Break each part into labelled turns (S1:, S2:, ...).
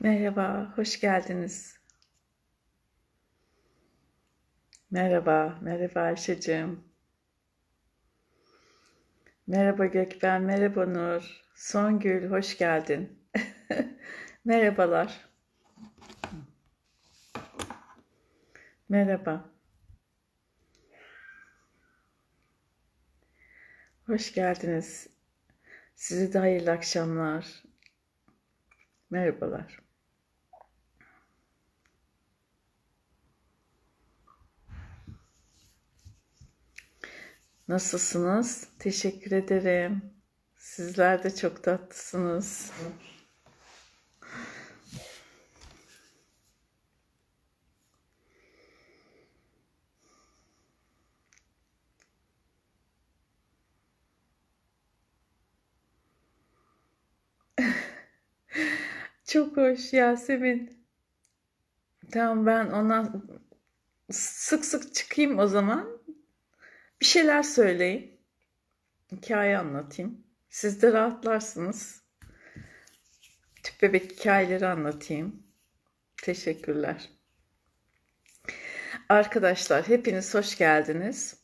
S1: Merhaba, hoş geldiniz. Merhaba, merhaba Ayşe'cim. Merhaba Gökben, merhaba Nur. Songül, hoş geldin. Merhabalar. Merhaba. Hoş geldiniz. Sizi de hayırlı akşamlar. Merhabalar. Nasılsınız? Teşekkür ederim. Sizler de çok tatlısınız. Çok hoş Yasemin. Tamam ben ona sık sık çıkayım o zaman. Bir şeyler söyleyeyim, Hikaye anlatayım. Siz de rahatlarsınız. Tüp bebek hikayeleri anlatayım. Teşekkürler. Arkadaşlar hepiniz hoş geldiniz.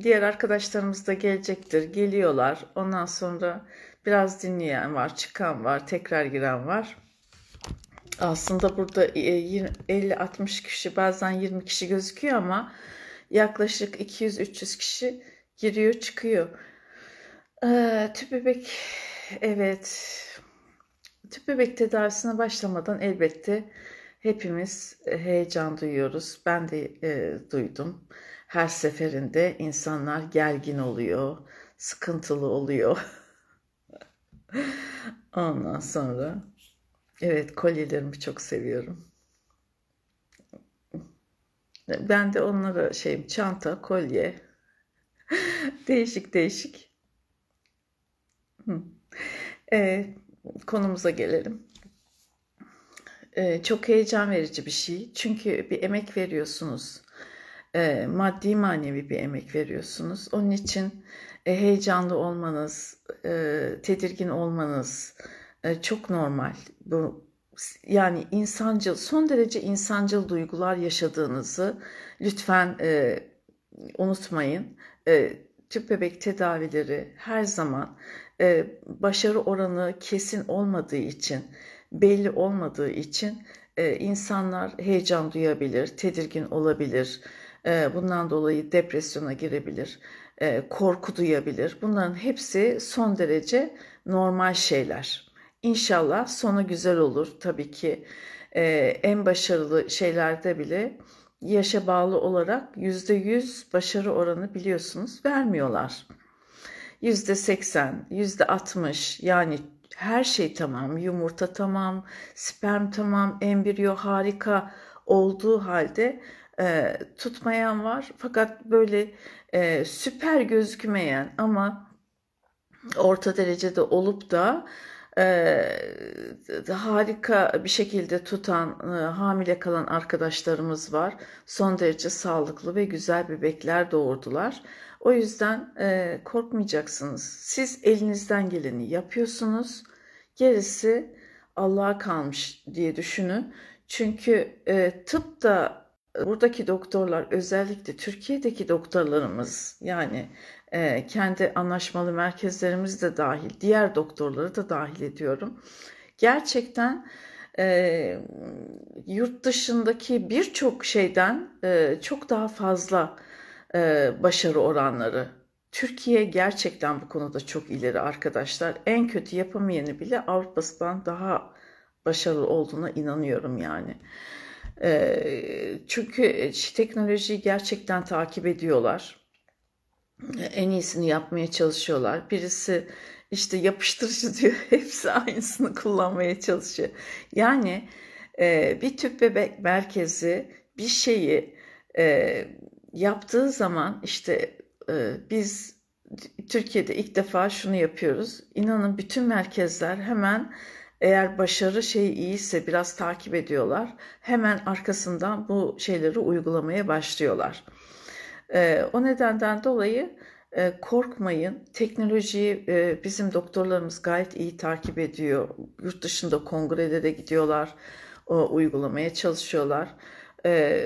S1: Diğer arkadaşlarımız da gelecektir. Geliyorlar. Ondan sonra biraz dinleyen var, çıkan var, tekrar giren var. Aslında burada 50-60 e, kişi bazen 20 kişi gözüküyor ama yaklaşık 200-300 kişi giriyor çıkıyor. Ee, tüp bebek evet tüp bebek tedavisine başlamadan elbette hepimiz heyecan duyuyoruz. Ben de e, duydum. Her seferinde insanlar gergin oluyor, sıkıntılı oluyor. Ondan sonra evet kolyelerimi çok seviyorum. Ben de onlara şeyim çanta, kolye. değişik değişik. E, konumuza gelelim. E, çok heyecan verici bir şey. Çünkü bir emek veriyorsunuz. E, maddi manevi bir emek veriyorsunuz. Onun için e, heyecanlı olmanız, e, tedirgin olmanız e, çok normal. Bu yani insancıl, son derece insancıl duygular yaşadığınızı lütfen e, unutmayın. E, tüp bebek tedavileri her zaman e, başarı oranı kesin olmadığı için, belli olmadığı için e, insanlar heyecan duyabilir, tedirgin olabilir. E, bundan dolayı depresyona girebilir, e, korku duyabilir. Bunların hepsi son derece normal şeyler. İnşallah sonu güzel olur tabii ki. E, en başarılı şeylerde bile yaşa bağlı olarak yüzde yüz başarı oranı biliyorsunuz vermiyorlar. yüzde seksen yüzde altmış yani her şey tamam, yumurta tamam, sperm tamam, embriyo harika olduğu halde e, tutmayan var. Fakat böyle e, süper gözükmeyen ama orta derecede olup da e, harika bir şekilde tutan, e, hamile kalan arkadaşlarımız var. Son derece sağlıklı ve güzel bebekler doğurdular. O yüzden e, korkmayacaksınız. Siz elinizden geleni yapıyorsunuz. Gerisi Allah'a kalmış diye düşünün. Çünkü e, tıp da buradaki doktorlar özellikle Türkiye'deki doktorlarımız yani ee, kendi anlaşmalı merkezlerimiz de dahil, diğer doktorları da dahil ediyorum. Gerçekten e, yurt dışındaki birçok şeyden e, çok daha fazla e, başarı oranları. Türkiye gerçekten bu konuda çok ileri arkadaşlar. En kötü yapamayanı bile Avrupa'dan daha başarılı olduğuna inanıyorum yani. E, çünkü e, teknolojiyi gerçekten takip ediyorlar en iyisini yapmaya çalışıyorlar. Birisi işte yapıştırıcı diyor. Hepsi aynısını kullanmaya çalışıyor. Yani e, bir tüp bebek merkezi bir şeyi e, yaptığı zaman işte e, biz Türkiye'de ilk defa şunu yapıyoruz. İnanın bütün merkezler hemen eğer başarı şeyi iyiyse biraz takip ediyorlar. Hemen arkasından bu şeyleri uygulamaya başlıyorlar. E, o nedenden dolayı e, korkmayın. Teknolojiyi e, bizim doktorlarımız gayet iyi takip ediyor. Yurt dışında kongrede de gidiyorlar, o, uygulamaya çalışıyorlar. E,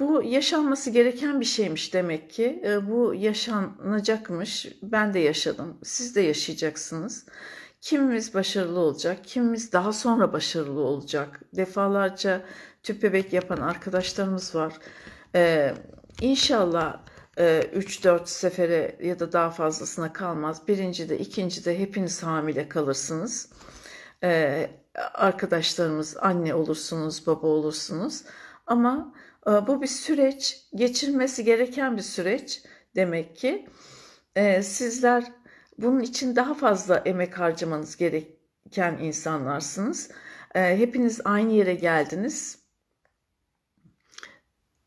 S1: bu yaşanması gereken bir şeymiş demek ki. E, bu yaşanacakmış. Ben de yaşadım. Siz de yaşayacaksınız. Kimimiz başarılı olacak, kimimiz daha sonra başarılı olacak. Defalarca tüp bebek yapan arkadaşlarımız var. Eee İnşallah 3-4 e, sefere ya da daha fazlasına kalmaz. Birinci de ikinci de hepiniz hamile kalırsınız. E, arkadaşlarımız anne olursunuz, baba olursunuz. Ama e, bu bir süreç, geçirmesi gereken bir süreç demek ki. Sizler bunun için daha fazla emek harcamanız gereken insanlarsınız. Hepiniz aynı yere geldiniz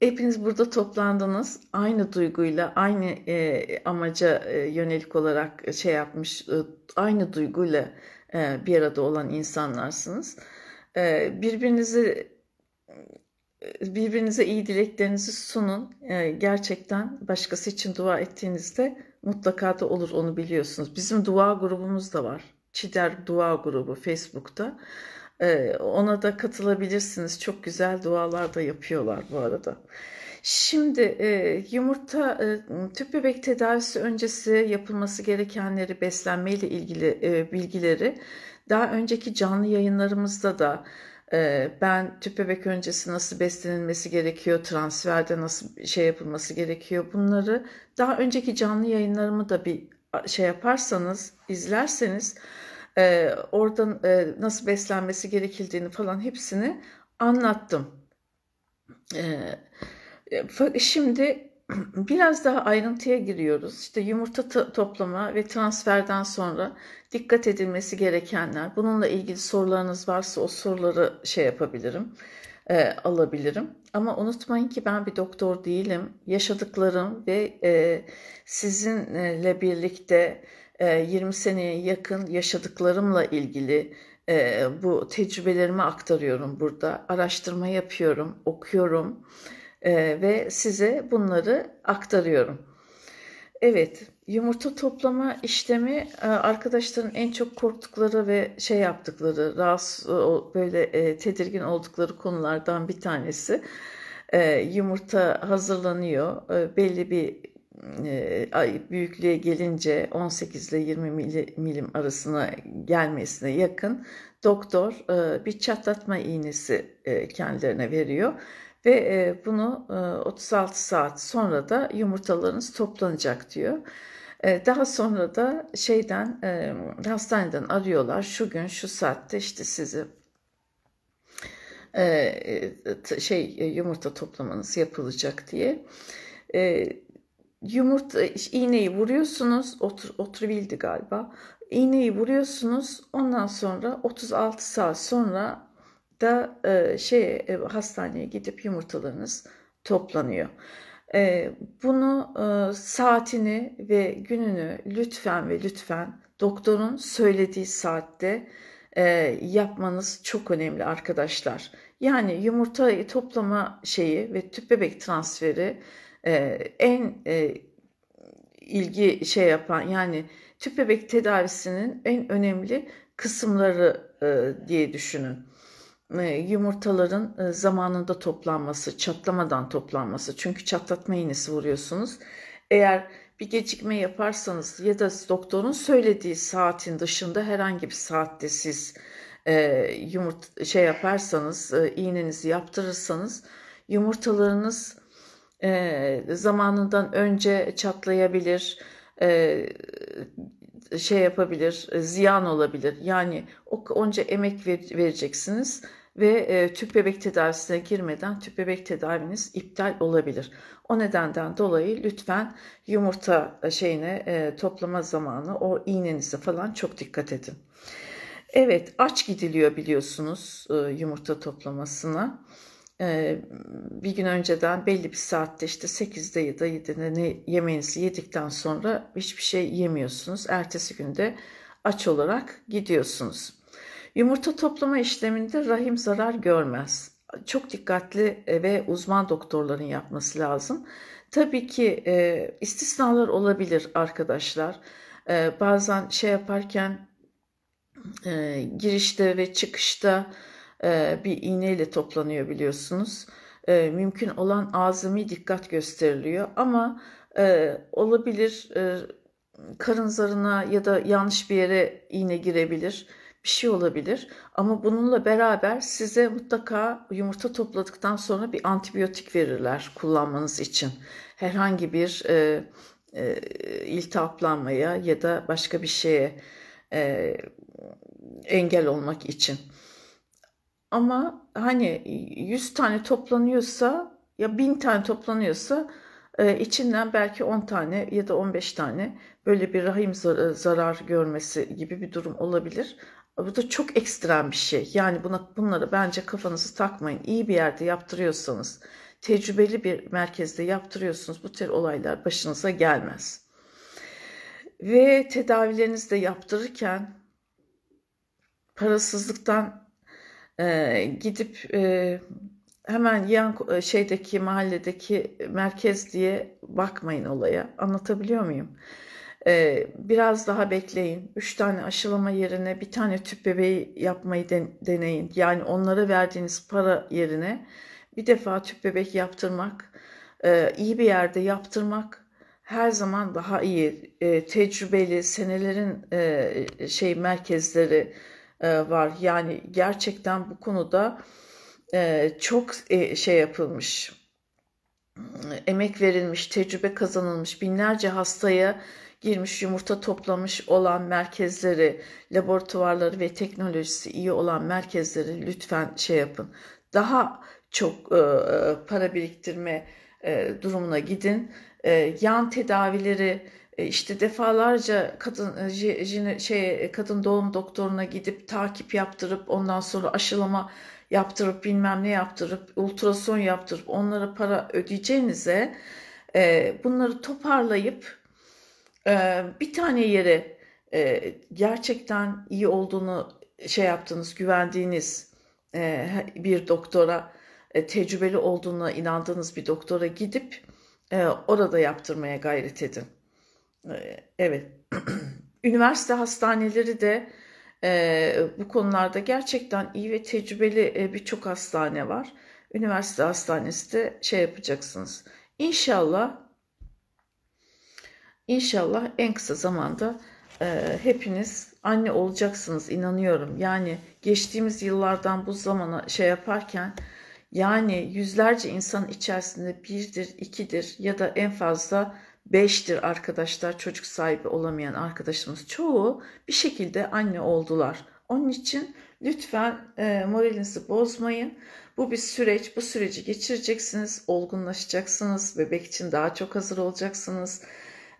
S1: Hepiniz burada toplandınız. Aynı duyguyla, aynı e, amaca e, yönelik olarak e, şey yapmış, e, aynı duyguyla e, bir arada olan insanlarsınız. E, birbirinizi birbirinize iyi dileklerinizi sunun. E, gerçekten başkası için dua ettiğinizde mutlaka da olur onu biliyorsunuz. Bizim dua grubumuz da var. Çider Dua Grubu Facebook'ta. Ee, ona da katılabilirsiniz. Çok güzel dualar da yapıyorlar bu arada. Şimdi e, yumurta e, tüp bebek tedavisi öncesi yapılması gerekenleri beslenmeyle ilgili e, bilgileri daha önceki canlı yayınlarımızda da ben tüp bebek öncesi nasıl beslenilmesi gerekiyor, transferde nasıl şey yapılması gerekiyor bunları daha önceki canlı yayınlarımı da bir şey yaparsanız, izlerseniz e, oradan e, nasıl beslenmesi gerekildiğini falan hepsini anlattım. E, e şimdi biraz daha ayrıntıya giriyoruz. İşte yumurta toplama ve transferden sonra dikkat edilmesi gerekenler. Bununla ilgili sorularınız varsa o soruları şey yapabilirim, e, alabilirim. Ama unutmayın ki ben bir doktor değilim. Yaşadıklarım ve e, sizinle birlikte 20 ee, seneye yakın yaşadıklarımla ilgili e, bu tecrübelerimi aktarıyorum burada. Araştırma yapıyorum, okuyorum e, ve size bunları aktarıyorum. Evet, yumurta toplama işlemi e, arkadaşların en çok korktukları ve şey yaptıkları, rahatsız böyle tedirgin oldukları konulardan bir tanesi. Yumurta hazırlanıyor, belli bir ee, ay büyüklüğe gelince 18 ile 20 milim arasına gelmesine yakın doktor e, bir çatlatma iğnesi e, kendilerine veriyor ve e, bunu 36 saat sonra da yumurtalarınız toplanacak diyor. Daha sonra da şeyden hastaneden arıyorlar şu gün şu saatte işte sizi şey yumurta toplamanız yapılacak diye yumurta iğneyi vuruyorsunuz. Otur, oturabildi galiba. İğneyi vuruyorsunuz. Ondan sonra 36 saat sonra da e, şey e, hastaneye gidip yumurtalarınız toplanıyor. E, bunu e, saatini ve gününü lütfen ve lütfen doktorun söylediği saatte e, yapmanız çok önemli arkadaşlar. Yani yumurta toplama şeyi ve tüp bebek transferi e, en e, ilgi şey yapan yani tüp bebek tedavisinin en önemli kısımları e, diye düşünün. E, yumurtaların e, zamanında toplanması, çatlamadan toplanması. Çünkü çatlatma iğnesi vuruyorsunuz. Eğer bir gecikme yaparsanız ya da doktorun söylediği saatin dışında herhangi bir saatte siz e, yumurt şey yaparsanız, e, iğnenizi yaptırırsanız yumurtalarınız e, zamanından önce çatlayabilir, e, şey yapabilir, e, ziyan olabilir. Yani o onca emek vereceksiniz ve e, tüp bebek tedavisine girmeden tüp bebek tedaviniz iptal olabilir. O nedenden dolayı lütfen yumurta e, şeyine e, toplama zamanı o iğnenizi falan çok dikkat edin. Evet aç gidiliyor biliyorsunuz e, yumurta toplamasına. Ee, bir gün önceden belli bir saatte işte 8'de ya da 7'de ne yemeğinizi yedikten sonra hiçbir şey yemiyorsunuz. Ertesi günde aç olarak gidiyorsunuz. Yumurta toplama işleminde rahim zarar görmez. Çok dikkatli e, ve uzman doktorların yapması lazım. Tabii ki e, istisnalar olabilir arkadaşlar. E, bazen şey yaparken e, girişte ve çıkışta e, bir iğneyle toplanıyor biliyorsunuz. E, mümkün olan azami dikkat gösteriliyor ama e, olabilir karın zarına ya da yanlış bir yere iğne girebilir bir şey olabilir. Ama bununla beraber size mutlaka yumurta topladıktan sonra bir antibiyotik verirler kullanmanız için. Herhangi bir e, e, iltihaplanmaya ya da başka bir şeye e, engel olmak için. Ama hani 100 tane toplanıyorsa ya 1000 tane toplanıyorsa e, içinden belki 10 tane ya da 15 tane böyle bir rahim e, zarar görmesi gibi bir durum olabilir. Bu da çok ekstrem bir şey. Yani buna bunları bence kafanızı takmayın. İyi bir yerde yaptırıyorsanız, tecrübeli bir merkezde yaptırıyorsunuz bu tür olaylar başınıza gelmez. Ve tedavilerinizi de yaptırırken parasızlıktan e, gidip e, hemen yan şeydeki mahalledeki merkez diye bakmayın olaya. Anlatabiliyor muyum? Ee, biraz daha bekleyin. Üç tane aşılama yerine bir tane tüp bebeği yapmayı de, deneyin. Yani onlara verdiğiniz para yerine bir defa tüp bebek yaptırmak, e, iyi bir yerde yaptırmak her zaman daha iyi. E, tecrübeli senelerin e, şey merkezleri e, var. Yani gerçekten bu konuda e, çok e, şey yapılmış, emek verilmiş, tecrübe kazanılmış, binlerce hastaya girmiş, yumurta toplamış olan merkezleri, laboratuvarları ve teknolojisi iyi olan merkezleri lütfen şey yapın. Daha çok para biriktirme durumuna gidin. Yan tedavileri e, işte defalarca kadın e, şey e, kadın doğum doktoruna gidip takip yaptırıp ondan sonra aşılama yaptırıp bilmem ne yaptırıp ultrason yaptırıp onlara para ödeyeceğinize e, bunları toparlayıp e, bir tane yere e, gerçekten iyi olduğunu şey yaptığınız güvendiğiniz e, bir doktora e, tecrübeli olduğuna inandığınız bir doktora gidip e, orada yaptırmaya gayret edin. Ee, evet üniversite hastaneleri de e, bu konularda gerçekten iyi ve tecrübeli e, birçok hastane var. Üniversite hastanesi de şey yapacaksınız. İnşallah inşallah en kısa zamanda e, hepiniz anne olacaksınız inanıyorum. Yani geçtiğimiz yıllardan bu zamana şey yaparken yani yüzlerce insan içerisinde birdir, ikidir ya da en fazla 5'tir arkadaşlar çocuk sahibi olamayan arkadaşımız çoğu bir şekilde anne oldular. Onun için lütfen e, moralinizi bozmayın. Bu bir süreç. Bu süreci geçireceksiniz, olgunlaşacaksınız, bebek için daha çok hazır olacaksınız.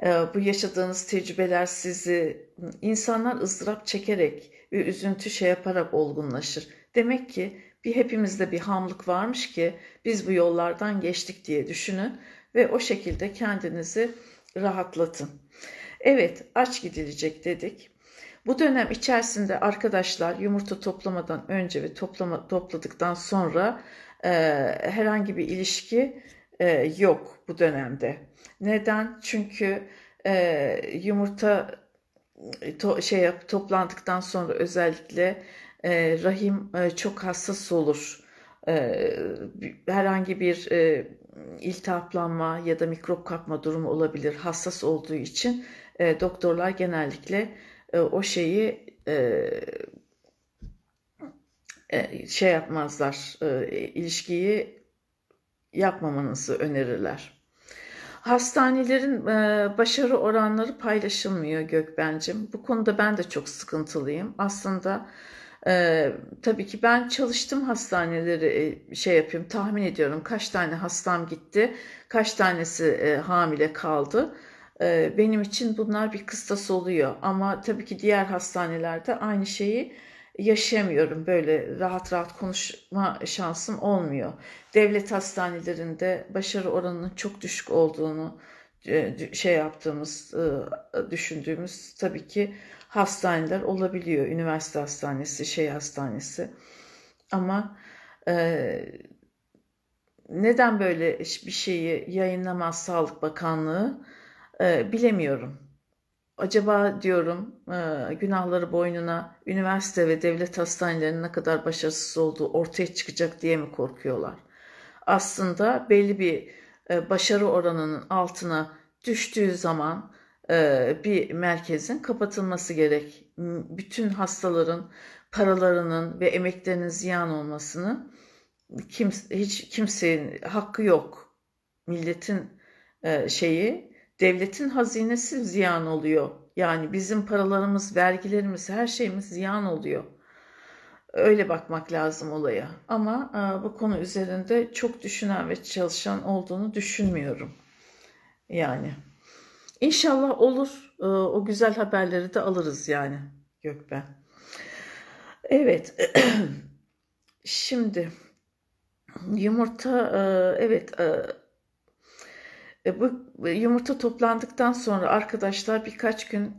S1: E, bu yaşadığınız tecrübeler sizi insanlar ızdırap çekerek ve üzüntü şey yaparak olgunlaşır. Demek ki bir hepimizde bir hamlık varmış ki biz bu yollardan geçtik diye düşünün ve o şekilde kendinizi rahatlatın. Evet, aç gidilecek dedik. Bu dönem içerisinde arkadaşlar yumurta toplamadan önce ve toplama, topladıktan sonra e, herhangi bir ilişki e, yok bu dönemde. Neden? Çünkü e, yumurta e, to, şey yap, toplandıktan sonra özellikle e, rahim e, çok hassas olur. E, herhangi bir e, iltihaplanma ya da mikrop kapma durumu olabilir hassas olduğu için e, doktorlar genellikle e, o şeyi e, e, şey yapmazlar e, ilişkiyi yapmamanızı önerirler. Hastanelerin e, başarı oranları paylaşılmıyor Gökben'cim. Bu konuda ben de çok sıkıntılıyım. Aslında bu ee, tabii ki ben çalıştım hastaneleri e, şey yapıyorum tahmin ediyorum kaç tane hastam gitti, kaç tanesi e, hamile kaldı. Ee, benim için bunlar bir kıstas oluyor ama tabii ki diğer hastanelerde aynı şeyi yaşayamıyorum. Böyle rahat rahat konuşma şansım olmuyor. Devlet hastanelerinde başarı oranının çok düşük olduğunu e, şey yaptığımız, e, düşündüğümüz tabii ki hastaneler olabiliyor. Üniversite hastanesi, şey hastanesi. Ama e, neden böyle bir şeyi yayınlamaz Sağlık Bakanlığı e, bilemiyorum. Acaba diyorum e, günahları boynuna üniversite ve devlet hastanelerinin ne kadar başarısız olduğu ortaya çıkacak diye mi korkuyorlar? Aslında belli bir e, başarı oranının altına düştüğü zaman e, bir merkezin kapatılması gerek. Bütün hastaların paralarının ve emeklerinin ziyan olmasını kimse, hiç kimsenin hakkı yok. Milletin e, şeyi, devletin hazinesi ziyan oluyor. Yani bizim paralarımız, vergilerimiz, her şeyimiz ziyan oluyor. Öyle bakmak lazım olaya. Ama e, bu konu üzerinde çok düşünen ve çalışan olduğunu düşünmüyorum. Yani İnşallah olur. Ee, o güzel haberleri de alırız yani Gökben. Evet. Şimdi yumurta e, evet e, e, bu yumurta toplandıktan sonra arkadaşlar birkaç gün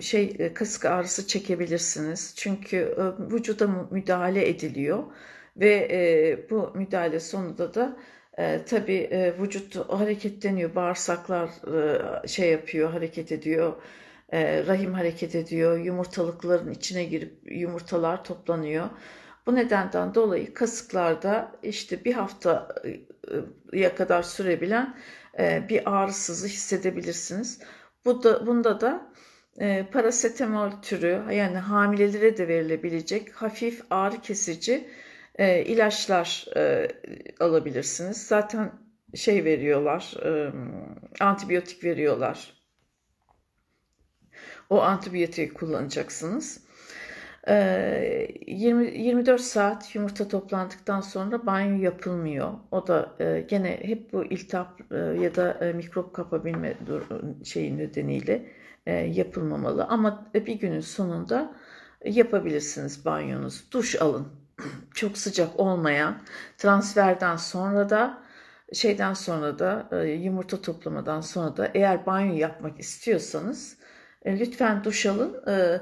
S1: şey kasık ağrısı çekebilirsiniz. Çünkü e, vücuda müdahale ediliyor ve bu müdahale sonunda da e, tabii e, vücut hareketleniyor, bağırsaklar e, şey yapıyor, hareket ediyor, e, rahim hareket ediyor, yumurtalıkların içine girip yumurtalar toplanıyor. Bu nedenden dolayı kasıklarda işte bir haftaya e, kadar sürebilen e, bir ağrısızı hissedebilirsiniz. Bu da, bunda da e, parasetamol türü yani hamilelere de verilebilecek hafif ağrı kesici e, ilaçlar e, alabilirsiniz. Zaten şey veriyorlar, e, antibiyotik veriyorlar. O antibiyotiği kullanacaksınız. E, 20, 24 saat yumurta toplandıktan sonra banyo yapılmıyor. O da e, gene hep bu iltihap e, ya da e, mikrop kapabilme şeyi nedeniyle e, yapılmamalı. Ama bir günün sonunda yapabilirsiniz banyonuz. Duş alın çok sıcak olmayan transferden sonra da şeyden sonra da e, yumurta toplamadan sonra da eğer banyo yapmak istiyorsanız e, lütfen duş alın. E,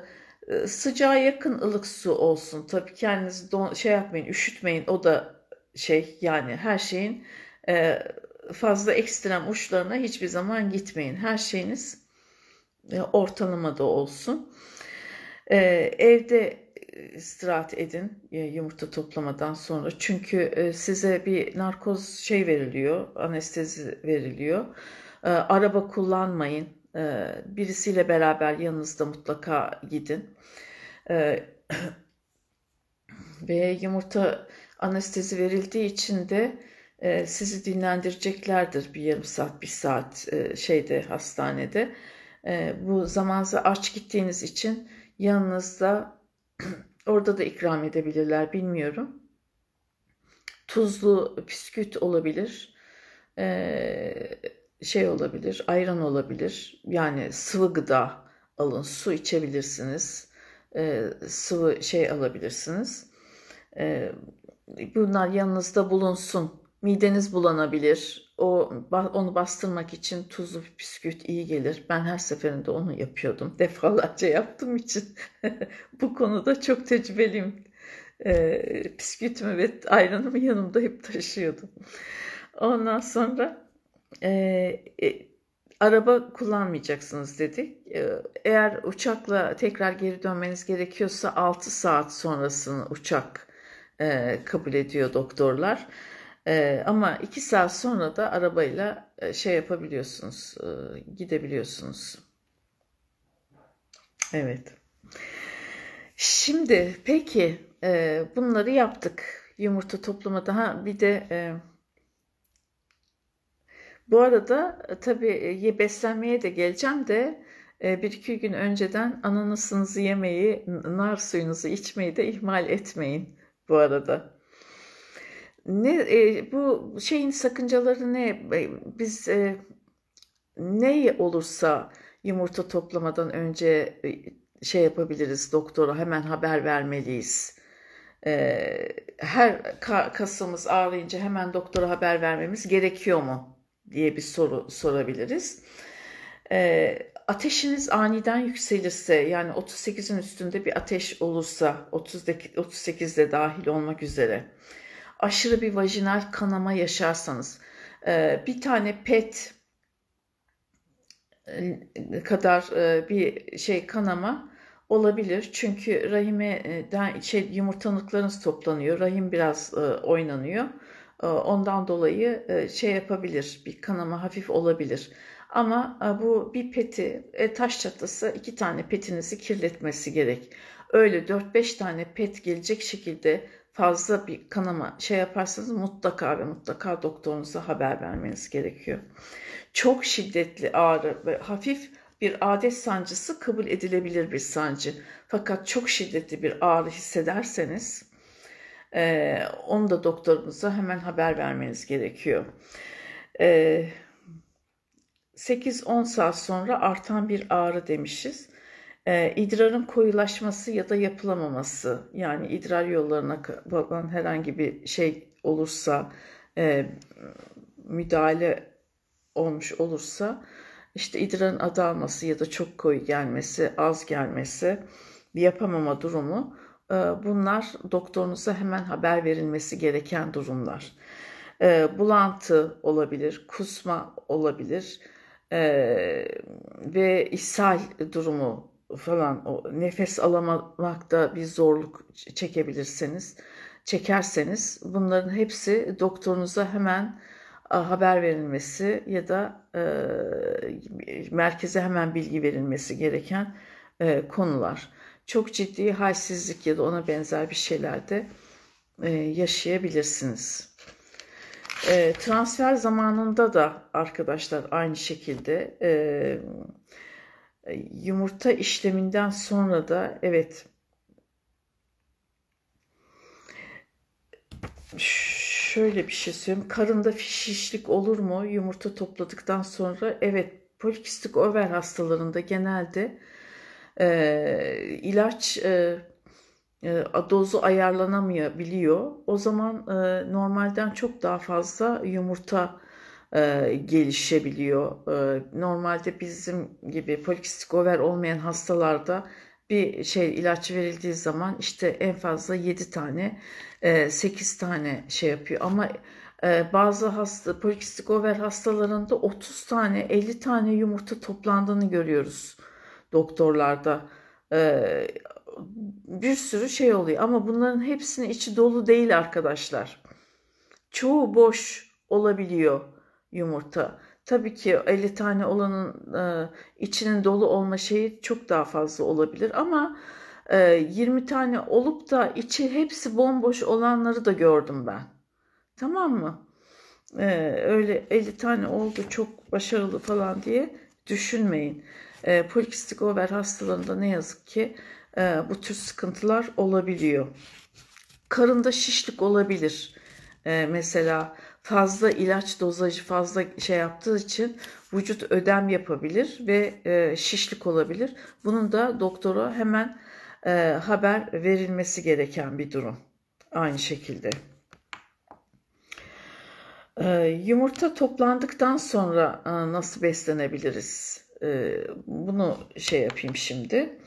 S1: sıcağa yakın ılık su olsun. Tabii kendinizi don, şey yapmayın, üşütmeyin. O da şey yani her şeyin fazla ekstrem uçlarına hiçbir zaman gitmeyin. Her şeyiniz ortalama da olsun. Evde istirahat edin e, yumurta toplamadan sonra. Çünkü e, size bir narkoz şey veriliyor, anestezi veriliyor. E, araba kullanmayın. Birisiyle beraber yanınızda mutlaka gidin. Ve yumurta anestezi verildiği için de sizi dinlendireceklerdir bir yarım saat, bir saat şeyde hastanede. Bu zamanınızı aç gittiğiniz için yanınızda Orada da ikram edebilirler bilmiyorum. Tuzlu bisküt olabilir. Ee, şey olabilir, ayran olabilir. Yani sıvı gıda alın, su içebilirsiniz. Ee, sıvı şey alabilirsiniz. Ee, bunlar yanınızda bulunsun mideniz bulanabilir. O onu bastırmak için tuzlu bir bisküvit iyi gelir. Ben her seferinde onu yapıyordum. Defalarca yaptığım için bu konuda çok tecrübeliyim. Ee, bisküvitimi ve ayranımı yanımda hep taşıyordum. Ondan sonra e, e, araba kullanmayacaksınız dedik. Ee, eğer uçakla tekrar geri dönmeniz gerekiyorsa 6 saat sonrasını uçak e, kabul ediyor doktorlar. Ee, ama iki saat sonra da arabayla e, şey yapabiliyorsunuz, e, gidebiliyorsunuz. Evet. Şimdi peki e, bunları yaptık. Yumurta toplama daha bir de e, bu arada e, tabii beslenmeye de geleceğim de bir iki gün önceden ananasınızı yemeyi, nar suyunuzu içmeyi de ihmal etmeyin bu arada ne e, bu şeyin sakıncaları ne e, biz e, ne olursa yumurta toplamadan önce e, şey yapabiliriz doktora hemen haber vermeliyiz. E, her kasımız ağrıyınca hemen doktora haber vermemiz gerekiyor mu diye bir soru sorabiliriz. E, ateşiniz aniden yükselirse yani 38'in üstünde bir ateş olursa 30'daki 38'de dahil olmak üzere aşırı bir vajinal kanama yaşarsanız e, bir tane pet e, kadar e, bir şey kanama olabilir. Çünkü rahimeden şey yumurtanıklarınız toplanıyor. Rahim biraz oynanıyor. Ondan dolayı şey yapabilir. Bir kanama hafif olabilir. Ama bu bir peti taş çatısı iki tane petinizi kirletmesi gerek. Öyle 4-5 tane pet gelecek şekilde fazla bir kanama şey yaparsanız mutlaka ve mutlaka doktorunuza haber vermeniz gerekiyor. Çok şiddetli ağrı ve hafif bir adet sancısı kabul edilebilir bir sancı. Fakat çok şiddetli bir ağrı hissederseniz e, onu da doktorunuza hemen haber vermeniz gerekiyor. E, 8-10 saat sonra artan bir ağrı demişiz e, idrarın koyulaşması ya da yapılamaması yani idrar yollarına bakan herhangi bir şey olursa e, müdahale olmuş olursa işte idrarın adanması ya da çok koyu gelmesi, az gelmesi, yapamama durumu e, bunlar doktorunuza hemen haber verilmesi gereken durumlar. E, bulantı olabilir, kusma olabilir e, ve ishal durumu falan o nefes alamamakta bir zorluk çekebilirseniz, çekerseniz bunların hepsi doktorunuza hemen haber verilmesi ya da e, merkeze hemen bilgi verilmesi gereken e, konular. Çok ciddi halsizlik ya da ona benzer bir şeylerde e, yaşayabilirsiniz. E, transfer zamanında da arkadaşlar aynı şekilde e, e, yumurta işleminden sonra da evet şöyle bir şey söyleyeyim. Karında şişlik olur mu yumurta topladıktan sonra? Evet polikistik over hastalarında genelde e, ilaç e, e, dozu ayarlanamayabiliyor. O zaman e, normalden çok daha fazla yumurta e, gelişebiliyor. E, normalde bizim gibi polikistik over olmayan hastalarda bir şey ilaç verildiği zaman işte en fazla 7 tane e, 8 tane şey yapıyor ama e, bazı hasta polikistik over hastalarında 30 tane 50 tane yumurta toplandığını görüyoruz doktorlarda e, bir sürü şey oluyor ama bunların hepsinin içi dolu değil arkadaşlar çoğu boş olabiliyor yumurta. Tabii ki 50 tane olanın e, içinin dolu olma şeyi çok daha fazla olabilir ama e, 20 tane olup da içi hepsi bomboş olanları da gördüm ben. Tamam mı? E, öyle 50 tane oldu çok başarılı falan diye düşünmeyin. E, polikistik over hastalığında ne yazık ki e, bu tür sıkıntılar olabiliyor. Karında şişlik olabilir. E, mesela fazla ilaç dozajı fazla şey yaptığı için vücut ödem yapabilir ve e, şişlik olabilir. Bunun da doktora hemen e, haber verilmesi gereken bir durum. Aynı şekilde. E, yumurta toplandıktan sonra e, nasıl beslenebiliriz? E, bunu şey yapayım şimdi.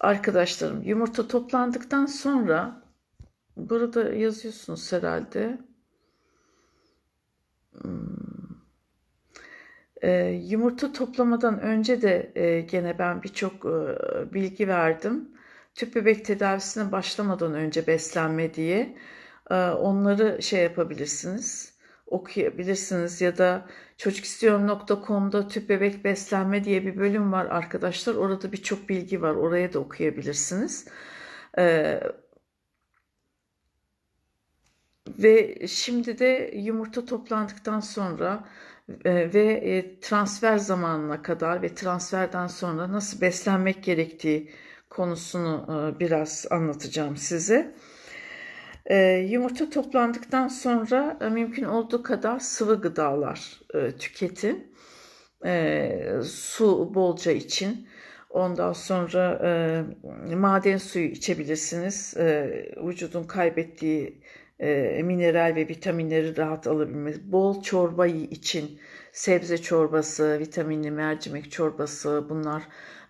S1: Arkadaşlarım yumurta toplandıktan sonra burada yazıyorsunuz herhalde e, yumurta toplamadan önce de e, gene ben birçok e, bilgi verdim. Tüp bebek tedavisine başlamadan önce beslenme diye e, onları şey yapabilirsiniz okuyabilirsiniz ya da çocukistiyorum.com'da tüp bebek beslenme diye bir bölüm var arkadaşlar. Orada birçok bilgi var. Oraya da okuyabilirsiniz. Ee, ve şimdi de yumurta toplandıktan sonra e, ve e, transfer zamanına kadar ve transferden sonra nasıl beslenmek gerektiği konusunu e, biraz anlatacağım size. Yumurta toplandıktan sonra mümkün olduğu kadar sıvı gıdalar tüketin. Su bolca için. Ondan sonra maden suyu içebilirsiniz. Vücudun kaybettiği e, mineral ve vitaminleri rahat alabilmesi, bol çorba için sebze çorbası, vitaminli mercimek çorbası bunlar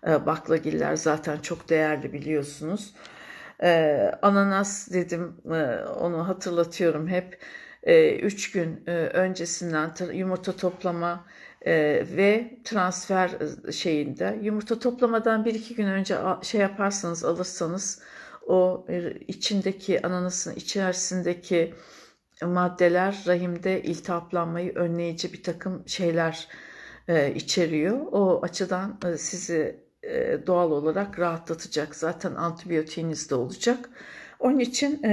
S1: e, baklagiller zaten çok değerli biliyorsunuz. E, ananas dedim onu hatırlatıyorum hep. 3 gün öncesinden yumurta toplama ve transfer şeyinde yumurta toplamadan 1-2 gün önce şey yaparsanız alırsanız o e, içindeki ananasın içerisindeki maddeler rahimde iltihaplanmayı önleyici bir takım şeyler e, içeriyor. O açıdan e, sizi doğal olarak rahatlatacak. Zaten antibiyotiğiniz de olacak. Onun için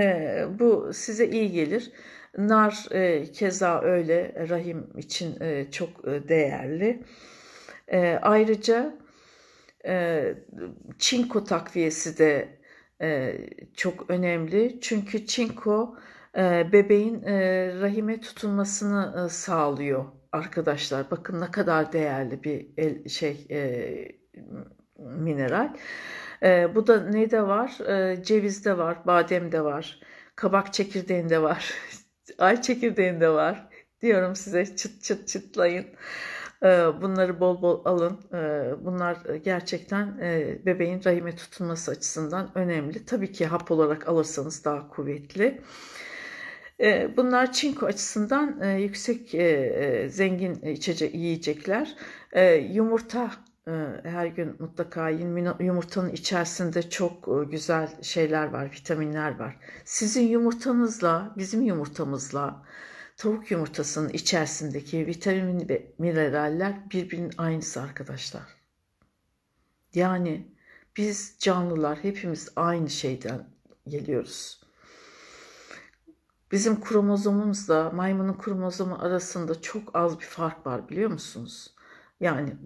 S1: bu size iyi gelir. Nar keza öyle rahim için çok değerli. ayrıca çinko takviyesi de e, çok önemli. Çünkü çinko e, bebeğin e, rahime tutunmasını sağlıyor arkadaşlar. Bakın ne kadar değerli bir şey mineral. bu da ne de var? ceviz de var, badem de var, kabak çekirdeğinde var, ay çekirdeğinde var. Diyorum size çıt çıt çıtlayın. Ee, bunları bol bol alın. Ee, bunlar e, gerçekten e, bebeğin rahime tutulması açısından önemli. Tabii ki hap olarak alırsanız daha kuvvetli. Ee, bunlar çinko açısından e, yüksek zengin içecek yiyecekler. Yumurta her gün mutlaka yumurtanın içerisinde çok güzel şeyler var, vitaminler var. Sizin yumurtanızla, bizim yumurtamızla Tavuk yumurtasının içerisindeki vitamin ve mineraller birbirinin aynısı arkadaşlar. Yani biz canlılar hepimiz aynı şeyden geliyoruz. Bizim kromozomumuzla maymunun kromozomu arasında çok az bir fark var biliyor musunuz? Yani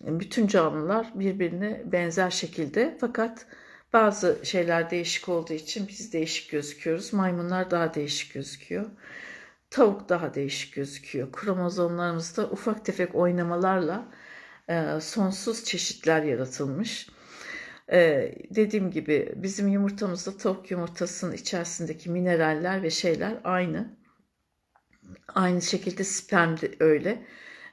S1: bütün canlılar birbirine benzer şekilde fakat bazı şeyler değişik olduğu için biz değişik gözüküyoruz. Maymunlar daha değişik gözüküyor tavuk daha değişik gözüküyor. Kromozomlarımızda ufak tefek oynamalarla e, sonsuz çeşitler yaratılmış. E, dediğim gibi bizim yumurtamızda tavuk yumurtasının içerisindeki mineraller ve şeyler aynı. Aynı şekilde sperm de öyle.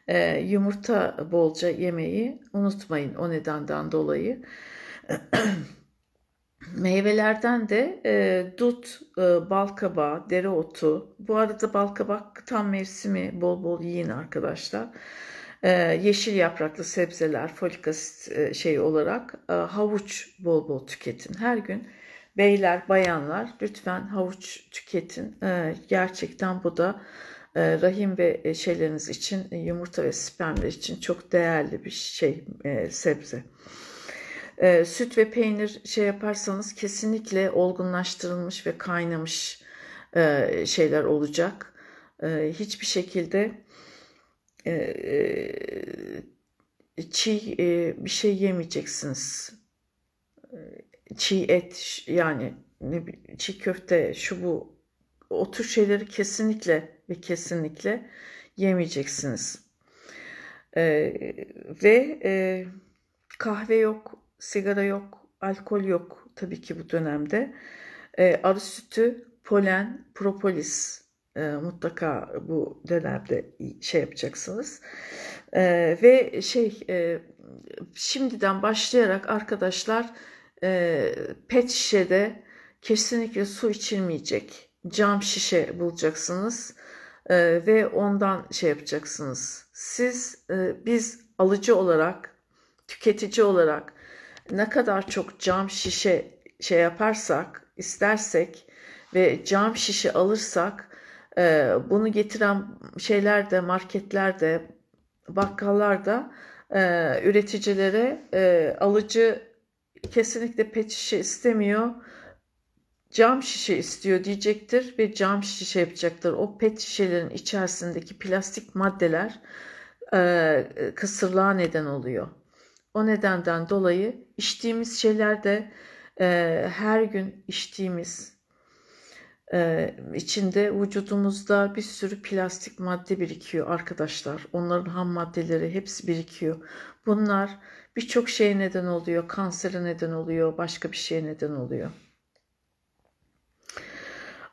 S1: E, yumurta bolca yemeyi unutmayın o nedenden dolayı. Meyvelerden de e, dut, e, balkabağı, dereotu. Bu arada balkabak tam mevsimi bol bol yiyin arkadaşlar. E, yeşil yapraklı sebzeler, folik asit e, şey olarak e, havuç bol bol tüketin. Her gün beyler, bayanlar lütfen havuç tüketin. E, gerçekten bu da e, rahim ve e, şeyleriniz için, yumurta ve spermler için çok değerli bir şey, e, sebze. E, süt ve peynir şey yaparsanız kesinlikle olgunlaştırılmış ve kaynamış e, şeyler olacak. E, hiçbir şekilde e, e, çiğ e, bir şey yemeyeceksiniz. E, çiğ et yani ne çiğ köfte şu bu o tür şeyleri kesinlikle ve kesinlikle yemeyeceksiniz. E, ve e, kahve yok, sigara yok, alkol yok tabii ki bu dönemde. E, arı sütü, polen, propolis e, mutlaka bu dönemde şey yapacaksınız. E, ve şey e, şimdiden başlayarak arkadaşlar e, pet şişede kesinlikle su içilmeyecek cam şişe bulacaksınız e, ve ondan şey yapacaksınız. Siz e, biz alıcı olarak, tüketici olarak ne kadar çok cam şişe şey yaparsak, istersek ve cam şişe alırsak e, bunu getiren şeyler de marketlerde, bakkallarda e, üreticilere e, alıcı kesinlikle pet şişe istemiyor cam şişe istiyor diyecektir ve cam şişe yapacaktır. O pet şişelerin içerisindeki plastik maddeler e, kısırlığa neden oluyor. O nedenden dolayı içtiğimiz şeyler de e, her gün içtiğimiz e, içinde vücudumuzda bir sürü plastik madde birikiyor arkadaşlar. Onların ham maddeleri hepsi birikiyor. Bunlar birçok şeye neden oluyor. Kansere neden oluyor. Başka bir şeye neden oluyor.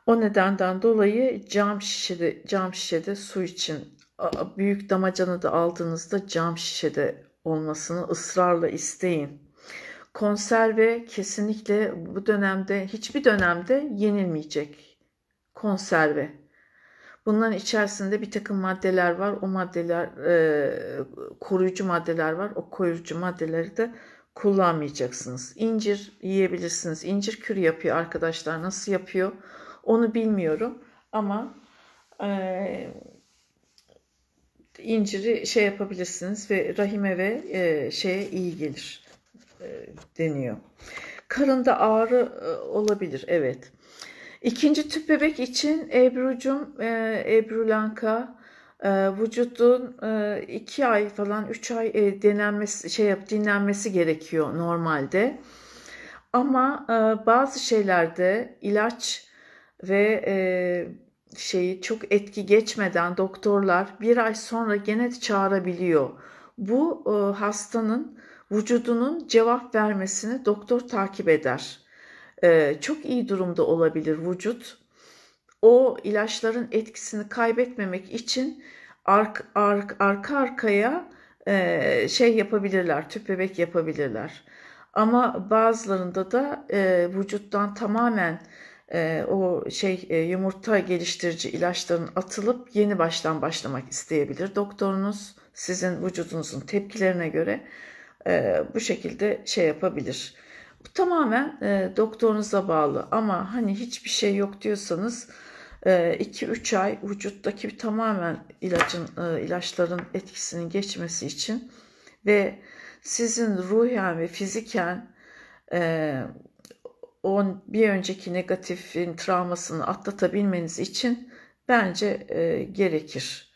S1: O nedenden dolayı cam şişede, cam şişede su için büyük damacana da aldığınızda cam şişede olmasını ısrarla isteyin. Konserve kesinlikle bu dönemde hiçbir dönemde yenilmeyecek. Konserve. Bunların içerisinde bir takım maddeler var. O maddeler e, koruyucu maddeler var. O koruyucu maddeleri de kullanmayacaksınız. İncir yiyebilirsiniz. İncir kür yapıyor arkadaşlar. Nasıl yapıyor? Onu bilmiyorum ama e, inciri şey yapabilirsiniz ve rahime ve e, şeye iyi gelir e, deniyor. Karında ağrı e, olabilir evet. İkinci tüp bebek için Ebru'cum, e, Ebru Lanka e, vücudun 2 e, ay falan 3 ay e, denenmesi şey yap dinlenmesi gerekiyor normalde. Ama e, bazı şeylerde ilaç ve e, şeyi çok etki geçmeden doktorlar bir ay sonra gene çağırabiliyor. Bu e, hastanın vücudunun cevap vermesini doktor takip eder. E, çok iyi durumda olabilir vücut. O ilaçların etkisini kaybetmemek için ark, ark, arka arkaya e, şey yapabilirler, tüp bebek yapabilirler. Ama bazılarında da e, vücuttan tamamen e, o şey e, yumurta geliştirici ilaçların atılıp yeni baştan başlamak isteyebilir. Doktorunuz sizin vücudunuzun tepkilerine göre e, bu şekilde şey yapabilir. Bu tamamen e, doktorunuza bağlı ama hani hiçbir şey yok diyorsanız 2-3 e, ay vücuttaki tamamen ilacın e, ilaçların etkisinin geçmesi için ve sizin ruhen ve fiziken e, o bir önceki negatifin travmasını atlatabilmeniz için bence e, gerekir.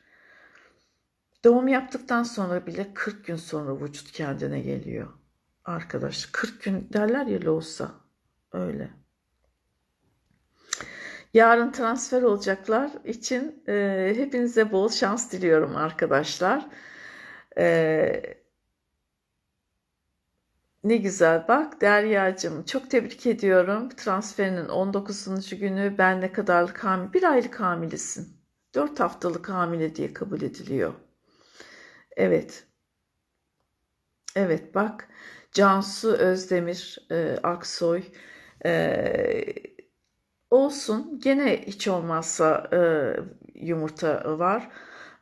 S1: Doğum yaptıktan sonra bile 40 gün sonra vücut kendine geliyor. Arkadaş 40 gün derler ya olsa öyle. Yarın transfer olacaklar için e, hepinize bol şans diliyorum arkadaşlar. E, ne güzel bak Derya'cığım çok tebrik ediyorum. Transferinin 19. günü ben ne kadarlık hamile, bir aylık hamilesin. 4 haftalık hamile diye kabul ediliyor. Evet. Evet bak Cansu Özdemir e, Aksoy e, olsun gene hiç olmazsa e, yumurta var.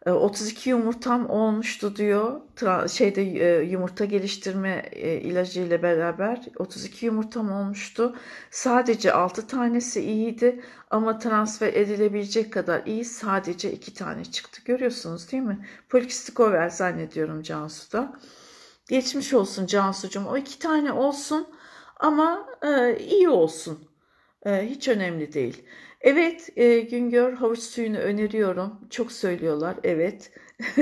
S1: 32 e, yumurtam olmuştu diyor. Şeyde e, yumurta geliştirme e, ilacı ile beraber 32 yumurtam olmuştu. Sadece 6 tanesi iyiydi ama transfer edilebilecek kadar iyi sadece 2 tane çıktı. Görüyorsunuz değil mi? Polikistik over zannediyorum Cansu'da. Geçmiş olsun Cansu'cum. O 2 tane olsun ama iyi olsun. Hiç önemli değil. Evet, e, Güngör havuç suyunu öneriyorum. Çok söylüyorlar, evet.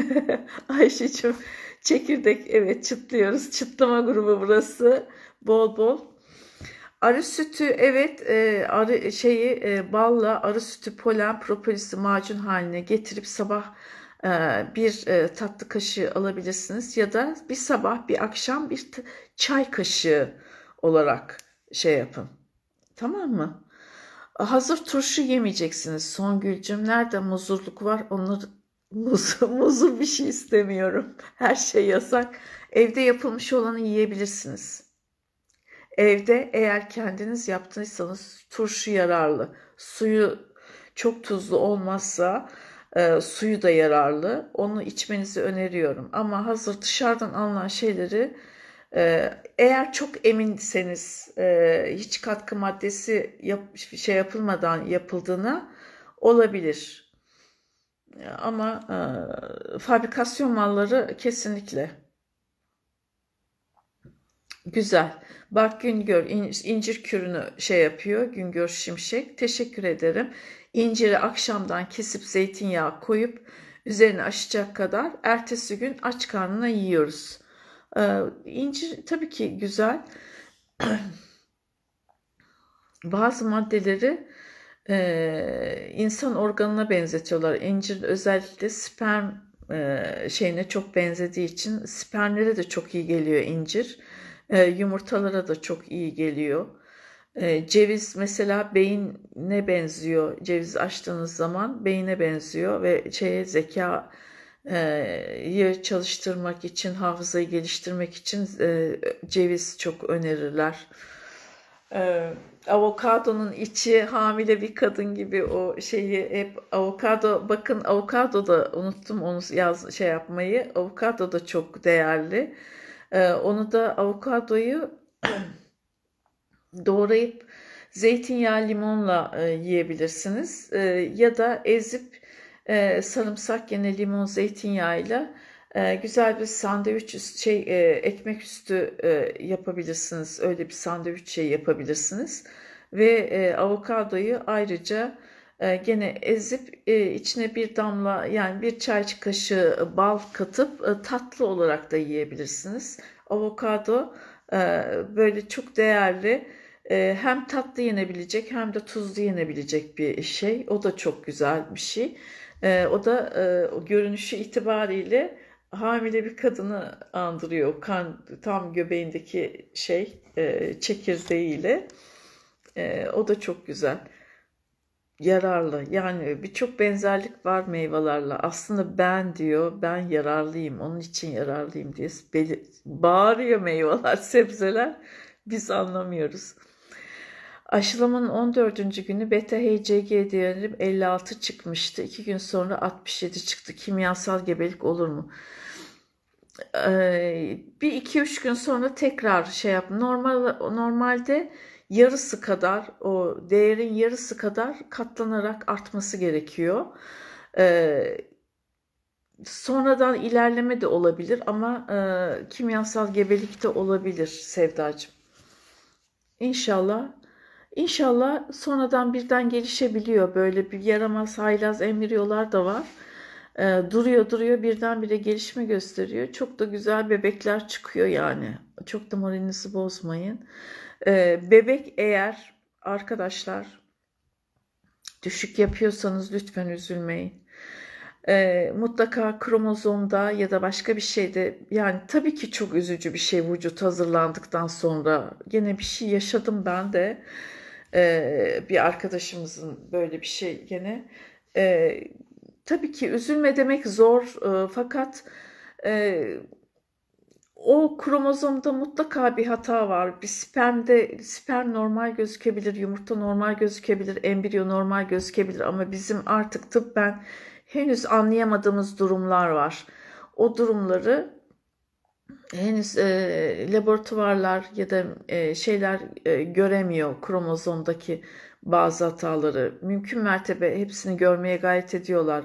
S1: Ayşe'ciğim, çekirdek, evet çıtlıyoruz. Çıtlama grubu burası. Bol bol. Arı sütü, evet, e, arı şeyi e, balla arı sütü, polen, propolisi macun haline getirip sabah e, bir e, tatlı kaşığı alabilirsiniz ya da bir sabah, bir akşam bir çay kaşığı olarak şey yapın. Tamam mı? Hazır turşu yemeyeceksiniz. Songülcüm nerede muzurluk var? Onları muz, muzur bir şey istemiyorum. Her şey yasak. Evde yapılmış olanı yiyebilirsiniz. Evde eğer kendiniz yaptıysanız turşu yararlı. Suyu çok tuzlu olmazsa e, suyu da yararlı. Onu içmenizi öneriyorum. Ama hazır dışarıdan alınan şeyleri ee, eğer çok eminseniz e, hiç katkı maddesi yap, şey yapılmadan yapıldığına olabilir. Ama e, fabrikasyon malları kesinlikle. Güzel. Bak Güngör incir kürünü şey yapıyor. Güngör Şimşek. Teşekkür ederim. İnciri akşamdan kesip zeytinyağı koyup üzerine açacak kadar ertesi gün aç karnına yiyoruz. Ee, incir tabii ki güzel. Bazı maddeleri e, insan organına benzetiyorlar. İncir özellikle sperm e, şeyine çok benzediği için spermlere de çok iyi geliyor incir. E, yumurtalara da çok iyi geliyor. E, ceviz mesela beyine benziyor. Ceviz açtığınız zaman beyine benziyor ve şeye zeka çalıştırmak için, hafızayı geliştirmek için ceviz çok önerirler. Avokadonun içi hamile bir kadın gibi o şeyi hep avokado bakın avokado da unuttum onu yaz şey yapmayı. Avokado da çok değerli. Onu da avokadoyu doğrayıp zeytinyağı limonla yiyebilirsiniz ya da ezip e, sarımsak yine limon zeytinyağıyla e, güzel bir sandviç üstü, şey e, ekmek üstü e, yapabilirsiniz. Öyle bir sandviç şey yapabilirsiniz ve e, avokadoyu ayrıca e, gene ezip e, içine bir damla yani bir çay kaşığı bal katıp e, tatlı olarak da yiyebilirsiniz. Avokado e, böyle çok değerli e, hem tatlı yenebilecek hem de tuzlu yenebilecek bir şey. O da çok güzel bir şey. E, o da e, o görünüşü itibariyle hamile bir kadını andırıyor. Kan tam göbeğindeki şey e, çekirdeğiyle. E, o da çok güzel. Yararlı. Yani birçok benzerlik var meyvelerle. Aslında ben diyor, ben yararlıyım, onun için yararlıyım diye bağırıyor meyveler, sebzeler. Biz anlamıyoruz. Aşılamanın 14. günü beta HCG değerim 56 çıkmıştı. 2 gün sonra 67 çıktı. Kimyasal gebelik olur mu? Ee, bir iki üç gün sonra tekrar şey yap. Normal normalde yarısı kadar o değerin yarısı kadar katlanarak artması gerekiyor. Ee, sonradan ilerleme de olabilir ama e, kimyasal gebelik de olabilir Sevdacığım. İnşallah İnşallah sonradan birden gelişebiliyor. Böyle bir yaramaz haylaz emiriyorlar da var. E, duruyor duruyor birdenbire gelişme gösteriyor. Çok da güzel bebekler çıkıyor yani. Çok da moralinizi bozmayın. E, bebek eğer arkadaşlar düşük yapıyorsanız lütfen üzülmeyin. E, mutlaka kromozomda ya da başka bir şeyde yani tabii ki çok üzücü bir şey vücut hazırlandıktan sonra. yine bir şey yaşadım ben de e, bir arkadaşımızın böyle bir şey gene. E, tabii ki üzülme demek zor e, fakat e, o kromozomda mutlaka bir hata var. Bir spermde sperm normal gözükebilir, yumurta normal gözükebilir, embriyo normal gözükebilir ama bizim artık tıbben henüz anlayamadığımız durumlar var. O durumları henüz e, laboratuvarlar ya da e, şeyler e, göremiyor kromozomdaki bazı hataları. Mümkün mertebe hepsini görmeye gayret ediyorlar,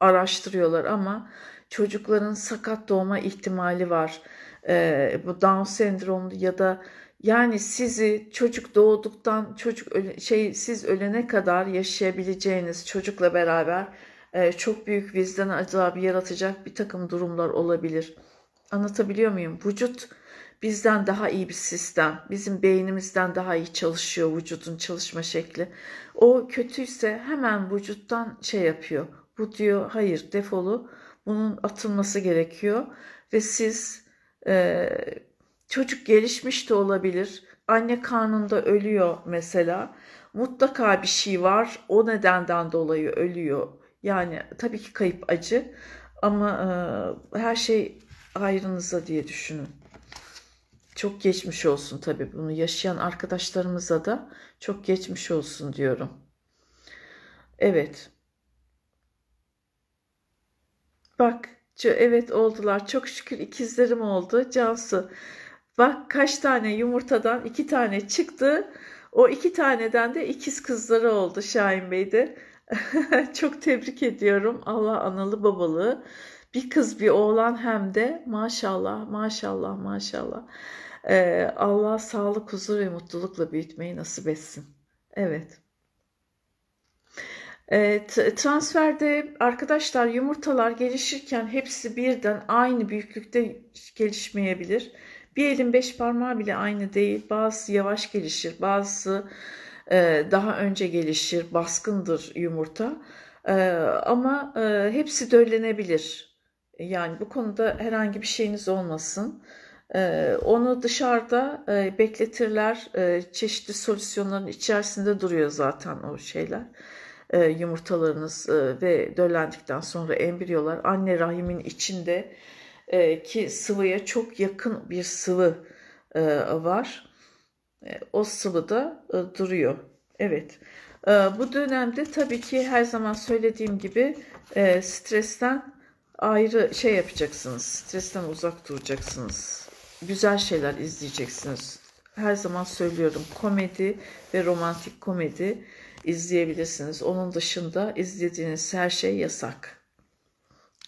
S1: araştırıyorlar ama çocukların sakat doğma ihtimali var. E, bu Down sendromu ya da yani sizi çocuk doğduktan çocuk şey siz ölene kadar yaşayabileceğiniz çocukla beraber e, çok büyük vicdan azabı yaratacak bir takım durumlar olabilir. Anlatabiliyor muyum? Vücut bizden daha iyi bir sistem. Bizim beynimizden daha iyi çalışıyor vücudun çalışma şekli. O kötüyse hemen vücuttan şey yapıyor. Bu diyor hayır defolu bunun atılması gerekiyor. Ve siz e, çocuk gelişmiş de olabilir. Anne karnında ölüyor mesela. Mutlaka bir şey var. O nedenden dolayı ölüyor. Yani tabii ki kayıp acı ama e, her şey hayrınıza diye düşünün. Çok geçmiş olsun tabii bunu yaşayan arkadaşlarımıza da çok geçmiş olsun diyorum. Evet. Bak evet oldular. Çok şükür ikizlerim oldu. Cansu bak kaç tane yumurtadan iki tane çıktı. O iki taneden de ikiz kızları oldu Şahin Bey'de. Çok tebrik ediyorum. Allah analı babalı bir kız bir oğlan hem de maşallah maşallah maşallah. Ee, Allah sağlık, huzur ve mutlulukla büyütmeyi nasip etsin. Evet. Evet, transferde arkadaşlar yumurtalar gelişirken hepsi birden aynı büyüklükte gelişmeyebilir. Bir elin beş parmağı bile aynı değil. Bazısı yavaş gelişir, bazısı e, daha önce gelişir, baskındır yumurta. Ee, ama e, hepsi döllenebilir. E, yani bu konuda herhangi bir şeyiniz olmasın. E, onu dışarıda e, bekletirler. çeşitli solüsyonların içerisinde duruyor zaten o şeyler. yumurtalarınız ve döllendikten sonra embriyolar anne rahimin içinde ki sıvıya çok yakın bir sıvı var. O sıvı da duruyor. Evet. Bu dönemde tabii ki her zaman söylediğim gibi stresten ayrı şey yapacaksınız. Stresten uzak duracaksınız. Güzel şeyler izleyeceksiniz. Her zaman söylüyorum komedi ve romantik komedi izleyebilirsiniz. Onun dışında izlediğiniz her şey yasak.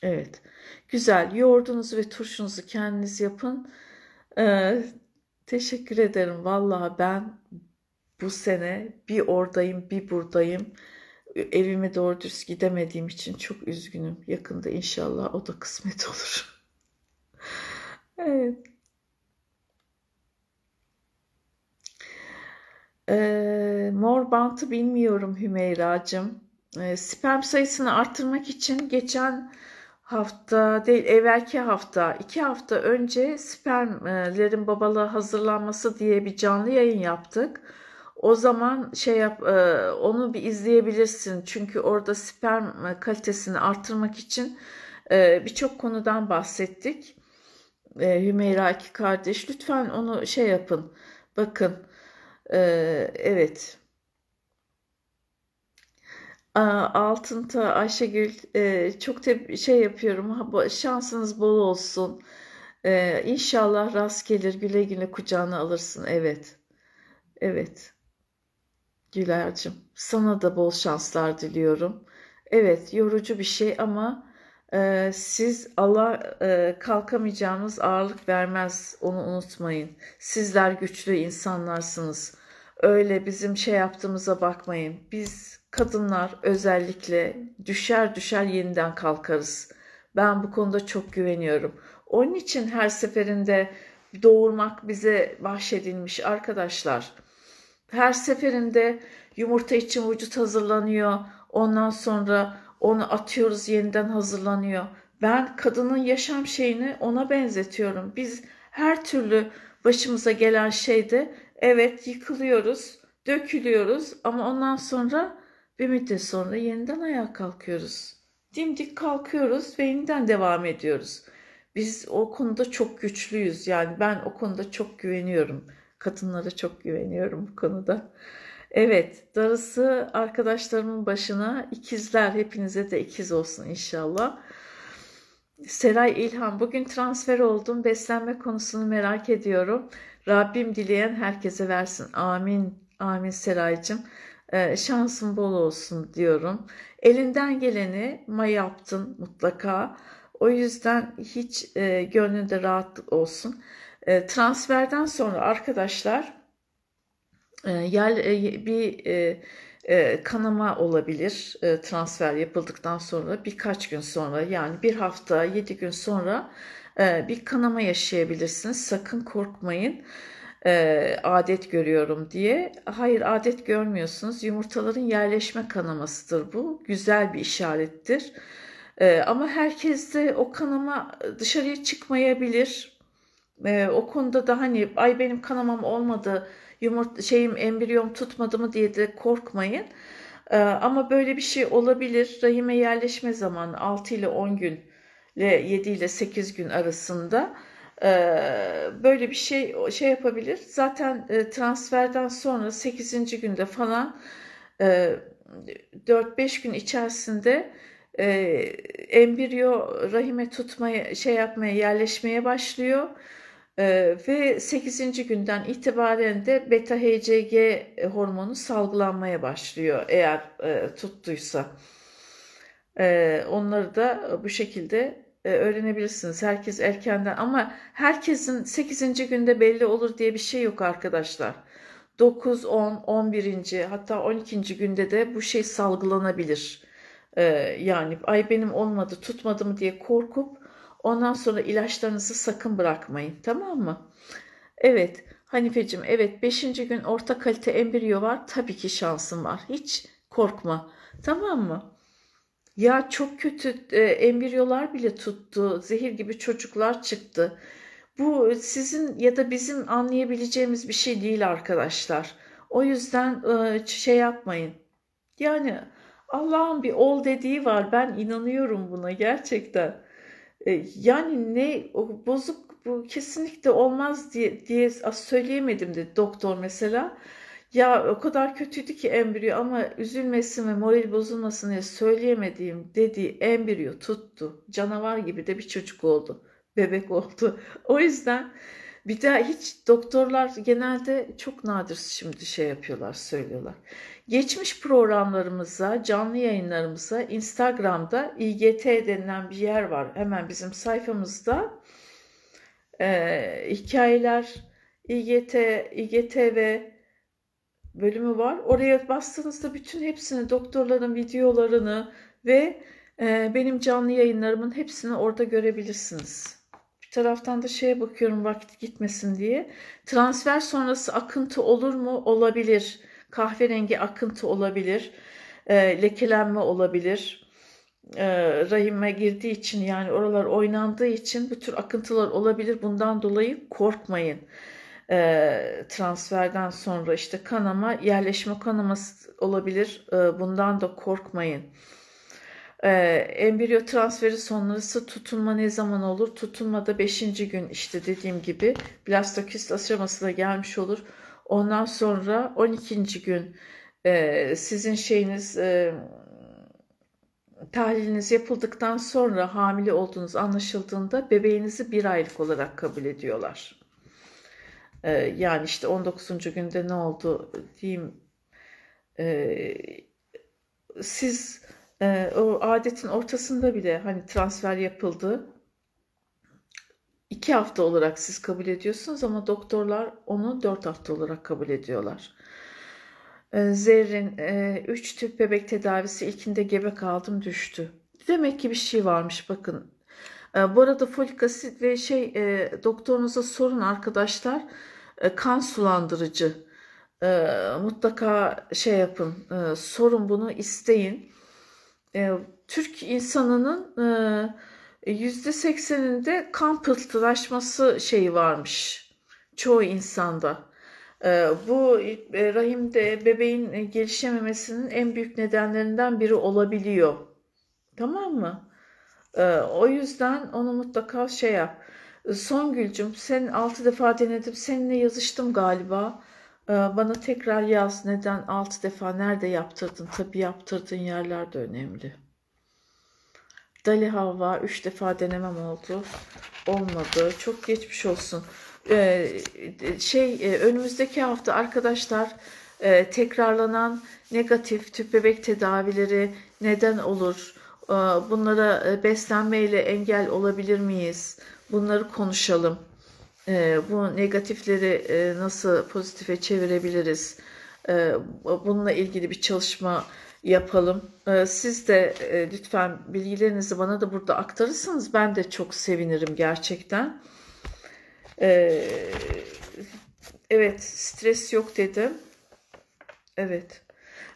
S1: Evet. Güzel. Yoğurdunuzu ve turşunuzu kendiniz yapın. Ee, teşekkür ederim. Vallahi ben bu sene bir oradayım, bir buradayım evime doğru dürüst gidemediğim için çok üzgünüm. Yakında inşallah o da kısmet olur. evet. Ee, mor bantı bilmiyorum Hümeyra'cığım. Ee, sperm sayısını arttırmak için geçen hafta değil evvelki hafta iki hafta önce spermlerin babalığa hazırlanması diye bir canlı yayın yaptık o zaman şey yap e, onu bir izleyebilirsin. Çünkü orada sperm kalitesini arttırmak için e, birçok konudan bahsettik. E, Hümeyra iki kardeş lütfen onu şey yapın. Bakın. Evet. Altınta Ayşegül çok te şey yapıyorum şansınız bol olsun İnşallah rast gelir güle güle kucağına alırsın evet evet Güler'cim sana da bol şanslar diliyorum. Evet yorucu bir şey ama e, siz Allah e, kalkamayacağınız ağırlık vermez onu unutmayın. Sizler güçlü insanlarsınız. Öyle bizim şey yaptığımıza bakmayın. Biz kadınlar özellikle düşer düşer yeniden kalkarız. Ben bu konuda çok güveniyorum. Onun için her seferinde doğurmak bize bahşedilmiş arkadaşlar. Her seferinde yumurta için vücut hazırlanıyor. Ondan sonra onu atıyoruz yeniden hazırlanıyor. Ben kadının yaşam şeyini ona benzetiyorum. Biz her türlü başımıza gelen şeyde evet yıkılıyoruz, dökülüyoruz ama ondan sonra bir müddet sonra yeniden ayağa kalkıyoruz. Dimdik kalkıyoruz ve yeniden devam ediyoruz. Biz o konuda çok güçlüyüz. Yani ben o konuda çok güveniyorum. Kadınlara çok güveniyorum bu konuda. Evet, darısı arkadaşlarımın başına ikizler. Hepinize de ikiz olsun inşallah. Seray İlhan, bugün transfer oldum. Beslenme konusunu merak ediyorum. Rabbim dileyen herkese versin. Amin. Amin Seraycığım. Ee, şansın bol olsun diyorum. Elinden geleni ma yaptın mutlaka. O yüzden hiç e, gönlünde rahatlık olsun. E, transferden sonra arkadaşlar e, yel, e, bir e, e, kanama olabilir e, transfer yapıldıktan sonra birkaç gün sonra yani bir hafta yedi gün sonra e, bir kanama yaşayabilirsiniz. Sakın korkmayın e, adet görüyorum diye. Hayır adet görmüyorsunuz. Yumurtaların yerleşme kanamasıdır bu. Güzel bir işarettir. E, ama de o kanama dışarıya çıkmayabilir e, o konuda da hani ay benim kanamam olmadı yumurt şeyim embriyom tutmadı mı diye de korkmayın. E, ama böyle bir şey olabilir. Rahime yerleşme zamanı 6 ile 10 gün ile 7 ile 8 gün arasında e, böyle bir şey şey yapabilir. Zaten e, transferden sonra 8. günde falan e, 4-5 gün içerisinde e, embriyo rahime tutmaya şey yapmaya yerleşmeye başlıyor ee, ve 8. günden itibaren de beta HCG e, hormonu salgılanmaya başlıyor eğer e, tuttuysa. E, onları da bu şekilde e, öğrenebilirsiniz. Herkes erkenden ama herkesin 8. günde belli olur diye bir şey yok arkadaşlar. 9, 10, 11. hatta 12. günde de bu şey salgılanabilir. E, yani ay benim olmadı tutmadı mı diye korkup Ondan sonra ilaçlarınızı sakın bırakmayın. Tamam mı? Evet. Hanifeciğim evet 5. gün orta kalite embriyo var. Tabii ki şansın var. Hiç korkma. Tamam mı? Ya çok kötü e, embriyolar bile tuttu. Zehir gibi çocuklar çıktı. Bu sizin ya da bizim anlayabileceğimiz bir şey değil arkadaşlar. O yüzden e, şey yapmayın. Yani Allah'ın bir ol dediği var. Ben inanıyorum buna gerçekten. E, yani ne o bozuk bu kesinlikle olmaz diye, diye söyleyemedim dedi doktor mesela. Ya o kadar kötüydü ki embriyo ama üzülmesin ve moral bozulmasın diye söyleyemediğim dediği embriyo tuttu. Canavar gibi de bir çocuk oldu. Bebek oldu. O yüzden bir daha hiç doktorlar genelde çok nadir şimdi şey yapıyorlar, söylüyorlar. Geçmiş programlarımıza, canlı yayınlarımıza Instagram'da IGT denilen bir yer var. Hemen bizim sayfamızda e, hikayeler IGT, IGTV bölümü var. Oraya bastığınızda bütün hepsini, doktorların videolarını ve e, benim canlı yayınlarımın hepsini orada görebilirsiniz. Bir taraftan da şeye bakıyorum vakit gitmesin diye. Transfer sonrası akıntı olur mu? Olabilir kahverengi akıntı olabilir, e, lekelenme olabilir. E, rahime girdiği için yani oralar oynandığı için bu tür akıntılar olabilir. Bundan dolayı korkmayın. E, transferden sonra işte kanama, yerleşme kanaması olabilir. E, bundan da korkmayın. E, embriyo transferi sonrası tutunma ne zaman olur? Tutunma da 5. gün işte dediğim gibi blastokist aşamasına gelmiş olur Ondan sonra 12. gün e, sizin şeyiniz e, tahliliniz yapıldıktan sonra hamile olduğunuz anlaşıldığında bebeğinizi bir aylık olarak kabul ediyorlar. E, yani işte 19. günde ne oldu diyeyim. E, siz e, o adetin ortasında bile hani transfer yapıldı 2 hafta olarak siz kabul ediyorsunuz ama doktorlar onu 4 hafta olarak kabul ediyorlar. Ee, Zerrin 3 e, tüp bebek tedavisi ilkinde gebe kaldım düştü. Demek ki bir şey varmış bakın. Ee, bu arada folik asit ve şey e, doktorunuza sorun arkadaşlar. Ee, kan sulandırıcı. Mutlaka şey yapın. E, sorun bunu isteyin. Türk insanının %80'inde e, kan pıhtılaşması şeyi varmış çoğu insanda. E, bu e, rahimde bebeğin gelişememesinin en büyük nedenlerinden biri olabiliyor. Tamam mı? O yüzden onu mutlaka şey yap. Songül'cüm sen 6 defa denedim. Seninle yazıştım galiba. Bana tekrar yaz neden 6 defa nerede yaptırdın? Tabii yaptırdığın yerler de önemli. Dali Havva 3 defa denemem oldu. Olmadı. Çok geçmiş olsun. Ee, şey e, önümüzdeki hafta arkadaşlar e, tekrarlanan negatif tüp bebek tedavileri neden olur? Ee, e, bunlara beslenmeyle engel olabilir miyiz? Bunları konuşalım. E, bu negatifleri e, nasıl pozitife çevirebiliriz? E, bununla ilgili bir çalışma yapalım. Ee, siz de e, lütfen bilgilerinizi bana da burada aktarırsanız Ben de çok sevinirim gerçekten. Ee, evet stres yok dedim. Evet.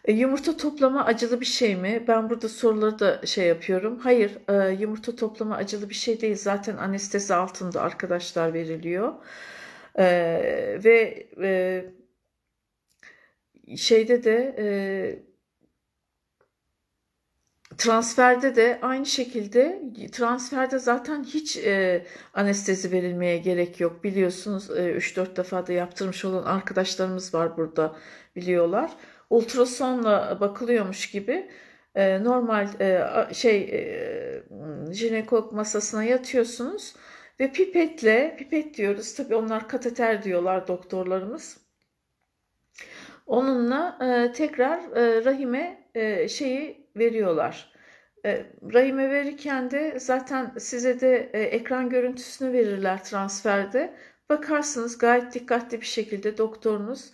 S1: E, yumurta toplama acılı bir şey mi? Ben burada soruları da şey yapıyorum. Hayır, e, yumurta toplama acılı bir şey değil. Zaten anestezi altında arkadaşlar veriliyor. ve şeyde de transferde de aynı şekilde transferde zaten hiç e, anestezi verilmeye gerek yok. Biliyorsunuz e, 3-4 defa da yaptırmış olan arkadaşlarımız var burada biliyorlar. Ultrasonla bakılıyormuş gibi e, normal e, şey e, jinekok masasına yatıyorsunuz ve pipetle pipet diyoruz. Tabii onlar kateter diyorlar doktorlarımız. Onunla e, tekrar e, rahime e, şeyi veriyorlar. E, rahime verirken de zaten size de e, ekran görüntüsünü verirler transferde. Bakarsınız gayet dikkatli bir şekilde doktorunuz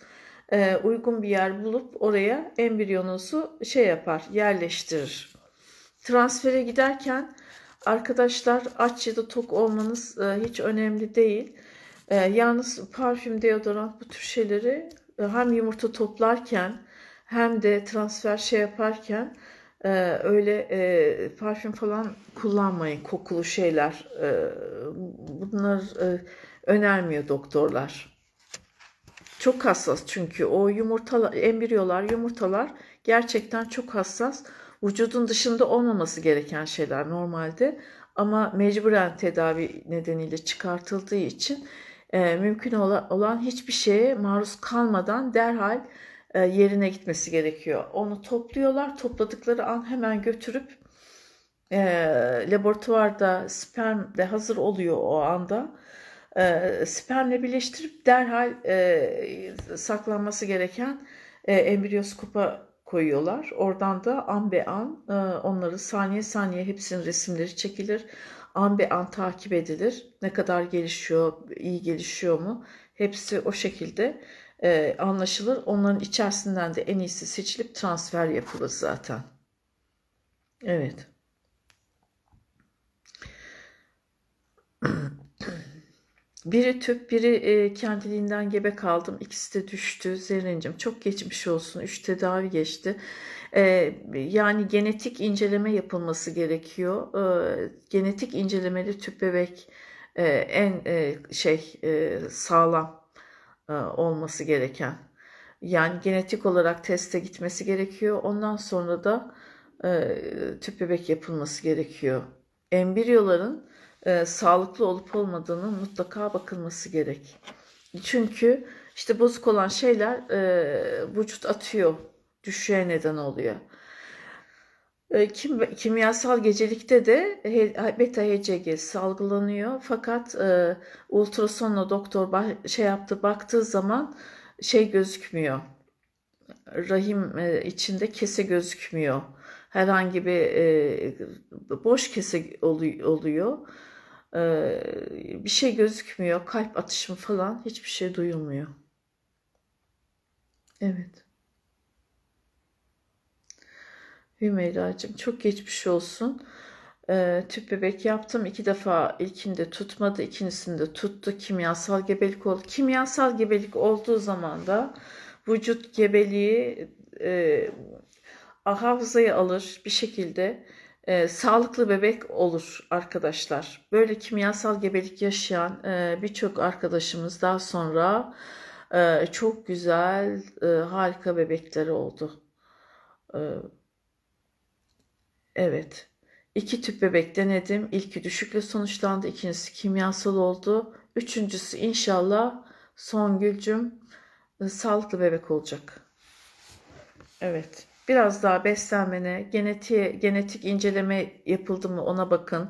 S1: e, uygun bir yer bulup oraya embriyonunuzu şey yapar, yerleştirir. Transfere giderken arkadaşlar aç ya da tok olmanız hiç önemli değil. Yalnız parfüm, deodorant bu tür şeyleri hem yumurta toplarken hem de transfer şey yaparken ee, öyle e, parfüm falan kullanmayın kokulu şeyler e, bunlar e, önermiyor doktorlar çok hassas çünkü o yumurtalar embriyolar yumurtalar gerçekten çok hassas vücudun dışında olmaması gereken şeyler normalde ama mecburen tedavi nedeniyle çıkartıldığı için e, mümkün olan hiçbir şeye maruz kalmadan derhal e, yerine gitmesi gerekiyor. Onu topluyorlar. Topladıkları an hemen götürüp e, laboratuvarda sperm de hazır oluyor o anda. E, spermle birleştirip derhal e, saklanması gereken e, embriyoskopa koyuyorlar. Oradan da an be an e, onları saniye saniye hepsinin resimleri çekilir. An be an takip edilir. Ne kadar gelişiyor, iyi gelişiyor mu? Hepsi o şekilde e, anlaşılır. Onların içerisinden de en iyisi seçilip transfer yapılır zaten. Evet. Biri tüp, biri e, kendiliğinden gebe kaldım. İkisi de düştü. Zerrin'cim çok geçmiş olsun. Üç tedavi geçti. E, yani genetik inceleme yapılması gerekiyor. E, genetik incelemeli tüp bebek e, en e, şey e, sağlam e, olması gereken. Yani genetik olarak teste gitmesi gerekiyor. Ondan sonra da e, tüp bebek yapılması gerekiyor. Embriyoların e, sağlıklı olup olmadığını mutlaka bakılması gerek. Çünkü işte bozuk olan şeyler e, vücut atıyor, düşüşe neden oluyor. Ee, kim, kimyasal gecelikte de beta HCG salgılanıyor fakat e, ultrasonla doktor bah, şey yaptı baktığı zaman şey gözükmüyor. Rahim e, içinde kese gözükmüyor. Herhangi bir e, boş kese oluyor. E, bir şey gözükmüyor. Kalp atışımı falan hiçbir şey duyulmuyor. Evet. Hümeyra'cığım çok geçmiş olsun. E, tüp bebek yaptım. iki defa ilkinde tutmadı, ikincisinde tuttu. Kimyasal gebelik oldu. Kimyasal gebelik olduğu zaman da vücut gebeliği e, hafızayı alır bir şekilde e, sağlıklı bebek olur arkadaşlar. Böyle kimyasal gebelik yaşayan e, birçok arkadaşımız daha sonra e, çok güzel e, harika bebekleri oldu. E, Evet. İki tüp bebek denedim. İlki düşükle sonuçlandı. İkincisi kimyasal oldu. Üçüncüsü inşallah Songülcüm e, sağlıklı bebek olacak. Evet. Biraz daha beslenmene, genetiğe, genetik inceleme yapıldı mı ona bakın.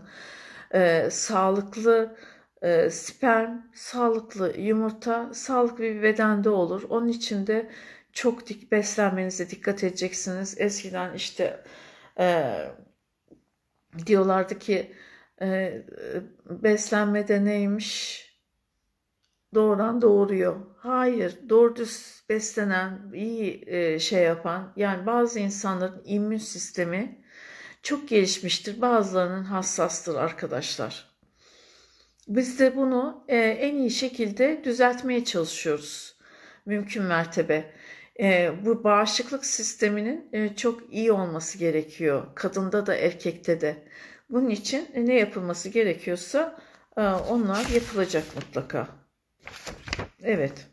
S1: Ee, sağlıklı e, sperm, sağlıklı yumurta, sağlıklı bir bedende olur. Onun için de çok dik beslenmenize dikkat edeceksiniz. Eskiden işte e, diyorlardı ki e, e beslenmede neymiş? Doğuran doğuruyor. Hayır, doğru düz beslenen, iyi e, şey yapan, yani bazı insanların immün sistemi çok gelişmiştir. Bazılarının hassastır arkadaşlar. Biz de bunu e, en iyi şekilde düzeltmeye çalışıyoruz. Mümkün mertebe e, bu bağışıklık sisteminin e, çok iyi olması gerekiyor. Kadında da erkekte de. Bunun için e, ne yapılması gerekiyorsa e, onlar yapılacak mutlaka. Evet.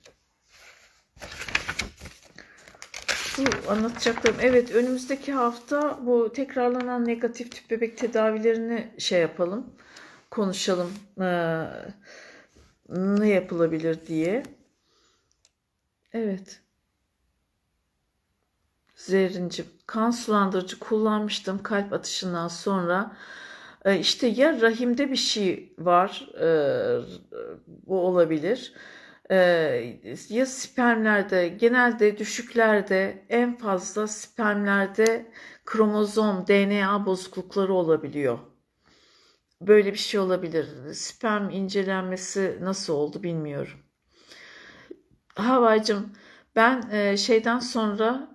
S1: Bu anlatacaklarım. Evet önümüzdeki hafta bu tekrarlanan negatif tüp bebek tedavilerini şey yapalım. Konuşalım. Ee, ne yapılabilir diye. Evet zehrincim kan sulandırıcı kullanmıştım kalp atışından sonra. E, işte ya rahimde bir şey var e, bu olabilir e, ya spermlerde genelde düşüklerde en fazla spermlerde kromozom DNA bozuklukları olabiliyor. Böyle bir şey olabilir. Sperm incelenmesi nasıl oldu bilmiyorum. Havacım ben e, şeyden sonra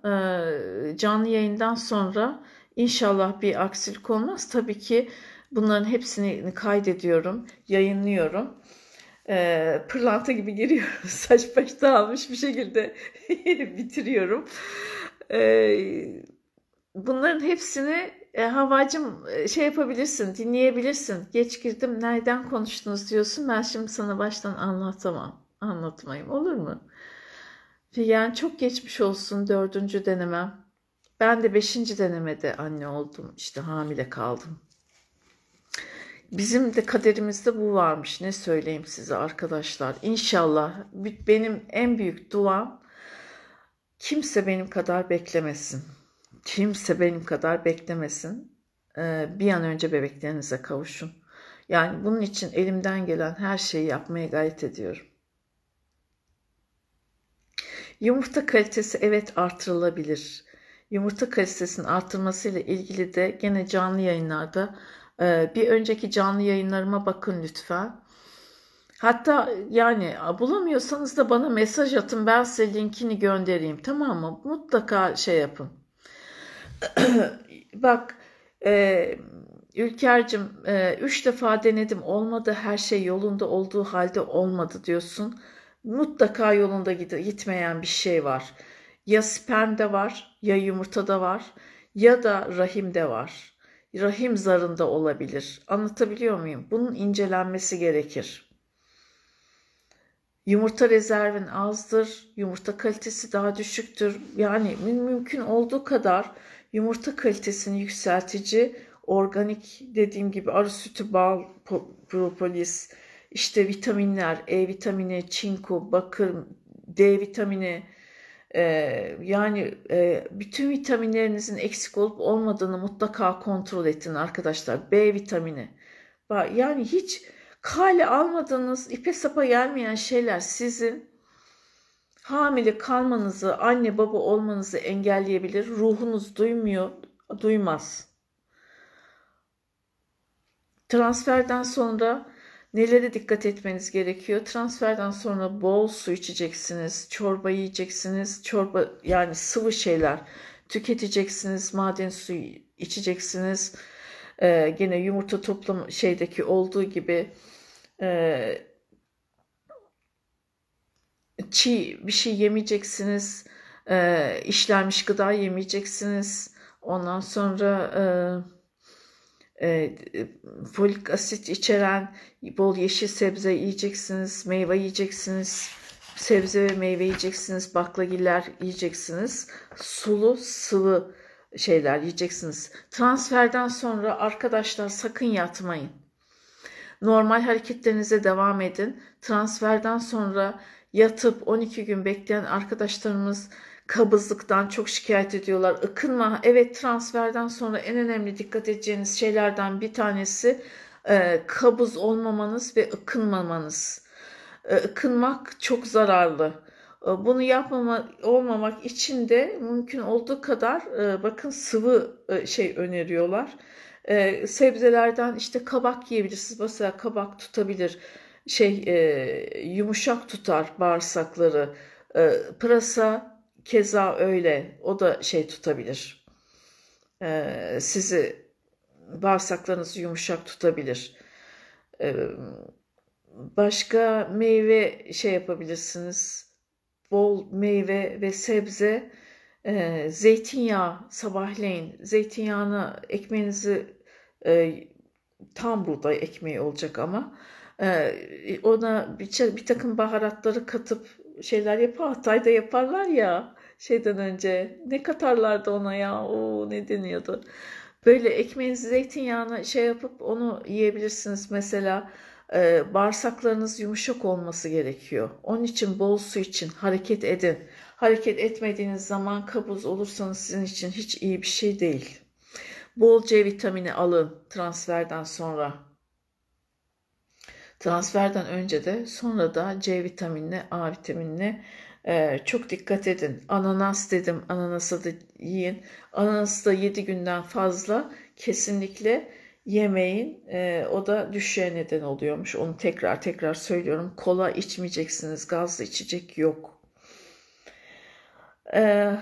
S1: e, canlı yayından sonra inşallah bir aksilik olmaz. Tabii ki bunların hepsini kaydediyorum, yayınlıyorum. E, pırlanta gibi giriyorum. Saç baş dağılmış bir şekilde bitiriyorum. E, bunların hepsini e, havacım e, şey yapabilirsin, dinleyebilirsin. Geç girdim, nereden konuştunuz diyorsun. Ben şimdi sana baştan anlatamam, anlatmayayım. Olur mu? Figen çok geçmiş olsun dördüncü denemem. Ben de beşinci denemede anne oldum. İşte hamile kaldım. Bizim de kaderimizde bu varmış. Ne söyleyeyim size arkadaşlar. İnşallah benim en büyük duam kimse benim kadar beklemesin. Kimse benim kadar beklemesin. Ee, bir an önce bebeklerinize kavuşun. Yani bunun için elimden gelen her şeyi yapmaya gayret ediyorum. Yumurta kalitesi evet artırılabilir. Yumurta kalitesinin artırmasıyla ilgili de gene canlı yayınlarda e, bir önceki canlı yayınlarıma bakın lütfen. Hatta yani bulamıyorsanız da bana mesaj atın ben size linkini göndereyim tamam mı? Mutlaka şey yapın. Bak e, Ülker'cim e, üç defa denedim olmadı her şey yolunda olduğu halde olmadı diyorsun mutlaka yolunda gitmeyen bir şey var. Ya spermde var, ya yumurtada var, ya da rahimde var. Rahim zarında olabilir. Anlatabiliyor muyum? Bunun incelenmesi gerekir. Yumurta rezervin azdır, yumurta kalitesi daha düşüktür. Yani mümkün olduğu kadar yumurta kalitesini yükseltici organik dediğim gibi arı sütü, bal, propolis, işte vitaminler, E vitamini, çinko, bakır, D vitamini e, yani e, bütün vitaminlerinizin eksik olup olmadığını mutlaka kontrol edin arkadaşlar. B vitamini. Yani hiç kale almadığınız, ipe sapa gelmeyen şeyler sizin hamile kalmanızı, anne baba olmanızı engelleyebilir. Ruhunuz duymuyor, duymaz. Transferden sonra Nelere dikkat etmeniz gerekiyor? Transferden sonra bol su içeceksiniz, çorba yiyeceksiniz, çorba yani sıvı şeyler tüketeceksiniz, maden suyu içeceksiniz. Ee, gene yumurta toplam şeydeki olduğu gibi e, çiğ bir şey yemeyeceksiniz, e, işlenmiş gıda yemeyeceksiniz. Ondan sonra e, e, folik asit içeren bol yeşil sebze yiyeceksiniz, meyve yiyeceksiniz, sebze ve meyve yiyeceksiniz, baklagiller yiyeceksiniz, sulu sıvı şeyler yiyeceksiniz. Transferden sonra arkadaşlar sakın yatmayın. Normal hareketlerinize devam edin. Transferden sonra yatıp 12 gün bekleyen arkadaşlarımız kabızlıktan çok şikayet ediyorlar. Ikınma evet transferden sonra en önemli dikkat edeceğiniz şeylerden bir tanesi e, kabız olmamanız ve ıkınmamanız. E, ıkınmak çok zararlı. E, bunu yapmama olmamak için de mümkün olduğu kadar e, bakın sıvı e, şey öneriyorlar. E, sebzelerden işte kabak yiyebilirsiniz. Mesela kabak tutabilir. Şey e, yumuşak tutar bağırsakları. E, pırasa Keza öyle o da şey tutabilir. Ee, sizi bağırsaklarınızı yumuşak tutabilir. Ee, başka meyve şey yapabilirsiniz. Bol meyve ve sebze, e, zeytinyağı sabahleyin zeytinyağını ekmeğinizi e, tam buğday ekmeği olacak ama e, ona bir, bir takım baharatları katıp şeyler yapar. Hatay'da yaparlar ya şeyden önce ne katarlardı ona ya o ne deniyordu. Böyle ekmeğinizi zeytinyağına şey yapıp onu yiyebilirsiniz mesela e, bağırsaklarınız yumuşak olması gerekiyor. Onun için bol su için hareket edin. Hareket etmediğiniz zaman kabuz olursanız sizin için hiç iyi bir şey değil. Bol C vitamini alın transferden sonra. Transferden önce de sonra da C vitaminini, A vitaminini ee, çok dikkat edin. Ananas dedim, ananası da yiyin. Ananas da 7 günden fazla kesinlikle yemeyin. Ee, o da düşüğe neden oluyormuş. Onu tekrar tekrar söylüyorum. Kola içmeyeceksiniz, gazlı içecek yok. Ee,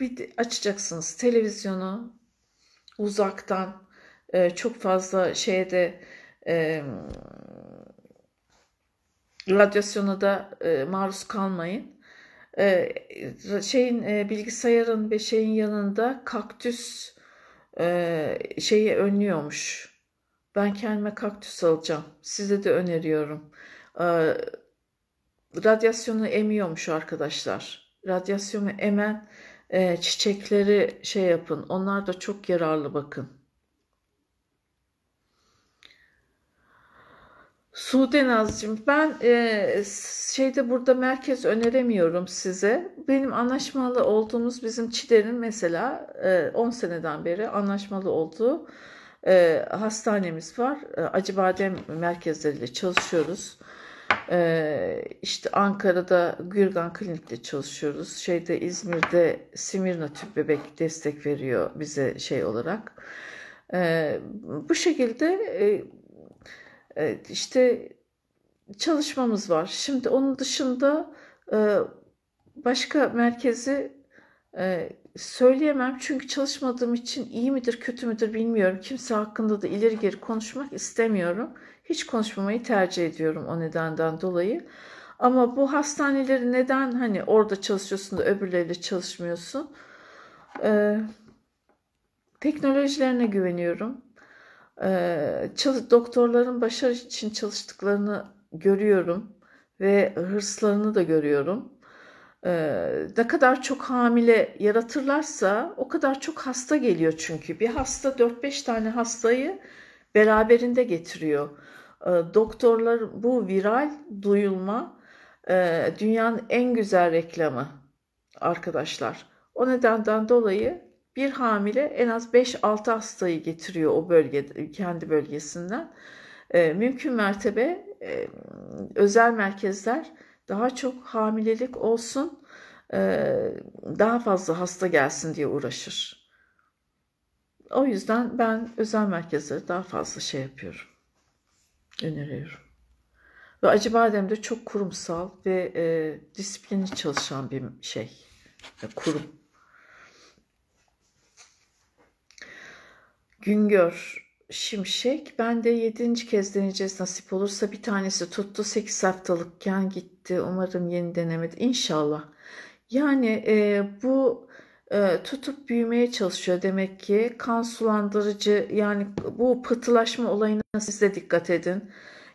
S1: bir de açacaksınız televizyonu uzaktan. çok fazla şeyde... E, radyasyona da e, maruz kalmayın. E, şeyin e, bilgisayarın ve şeyin yanında kaktüs e, şeyi önlüyormuş. Ben kendime kaktüs alacağım. Size de öneriyorum. E, radyasyonu emiyormuş arkadaşlar. Radyasyonu emen e, çiçekleri şey yapın. Onlar da çok yararlı bakın. Sude Nazcığım ben e, şeyde burada merkez öneremiyorum size. Benim anlaşmalı olduğumuz bizim Çider'in mesela e, seneden beri anlaşmalı olduğu e, hastanemiz var. E, Acıbadem merkezleriyle çalışıyoruz. E, işte Ankara'da Gürgan Klinik'te çalışıyoruz. Şeyde İzmir'de Simirna Tüp Bebek destek veriyor bize şey olarak. E, bu şekilde e, ee, işte çalışmamız var. Şimdi onun dışında e, başka merkezi e, söyleyemem çünkü çalışmadığım için iyi midir kötü müdür bilmiyorum. Kimse hakkında da ileri geri konuşmak istemiyorum. Hiç konuşmamayı tercih ediyorum o nedenden dolayı. Ama bu hastaneleri neden hani orada çalışıyorsun da öbürleriyle çalışmıyorsun? Ee, teknolojilerine güveniyorum doktorların başarı için çalıştıklarını görüyorum ve hırslarını da görüyorum. Ee, ne kadar çok hamile yaratırlarsa o kadar çok hasta geliyor çünkü. Bir hasta 4-5 tane hastayı beraberinde getiriyor. doktorlar bu viral duyulma dünyanın en güzel reklamı arkadaşlar. O nedenden dolayı bir hamile en az 5-6 hastayı getiriyor o bölge kendi bölgesinden. E, mümkün mertebe e, özel merkezler daha çok hamilelik olsun, e, daha fazla hasta gelsin diye uğraşır. O yüzden ben özel merkezlere daha fazla şey yapıyorum, öneriyorum. Ve Acıbadem de çok kurumsal ve e, disiplinli çalışan bir şey, e, kurum. Güngör Şimşek. Ben de yedinci kez deneyeceğiz nasip olursa bir tanesi tuttu. Sekiz haftalıkken gitti. Umarım yeni denemedi. İnşallah. Yani e, bu e, tutup büyümeye çalışıyor demek ki. Kan sulandırıcı yani bu pıhtılaşma olayına siz de dikkat edin.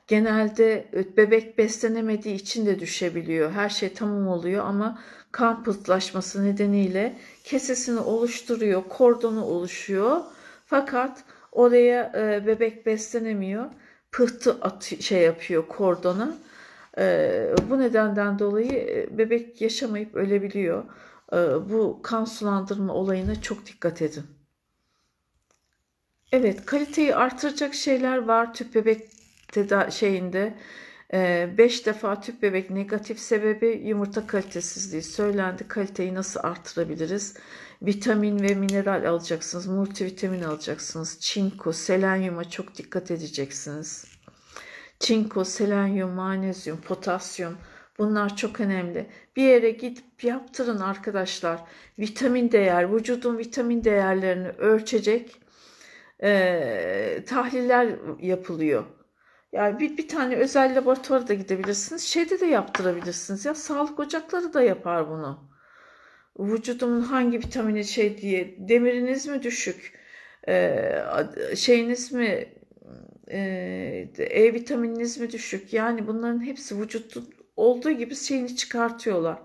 S1: Genelde e, bebek beslenemediği için de düşebiliyor. Her şey tamam oluyor ama kan pıhtılaşması nedeniyle kesesini oluşturuyor, kordonu oluşuyor fakat oraya e, bebek beslenemiyor. Pıhtı at şey yapıyor kordona. E, bu nedenden dolayı e, bebek yaşamayıp ölebiliyor. E, bu kan sulandırma olayına çok dikkat edin. Evet, kaliteyi artıracak şeyler var tüp bebek teda şeyinde. 5 e, defa tüp bebek negatif sebebi yumurta kalitesizliği söylendi. Kaliteyi nasıl artırabiliriz? vitamin ve mineral alacaksınız. Multivitamin alacaksınız. Çinko, selenyuma çok dikkat edeceksiniz. Çinko, selenyum, magnezyum, potasyum bunlar çok önemli. Bir yere gidip yaptırın arkadaşlar. Vitamin değer, vücudun vitamin değerlerini ölçecek e, tahliller yapılıyor. Yani bir, bir tane özel laboratuvara da gidebilirsiniz. Şeyde de yaptırabilirsiniz. Ya sağlık ocakları da yapar bunu vücudumun hangi vitamini şey diye demiriniz mi düşük ee, şeyiniz mi e, e vitamininiz mi düşük yani bunların hepsi vücutta olduğu gibi şeyini çıkartıyorlar.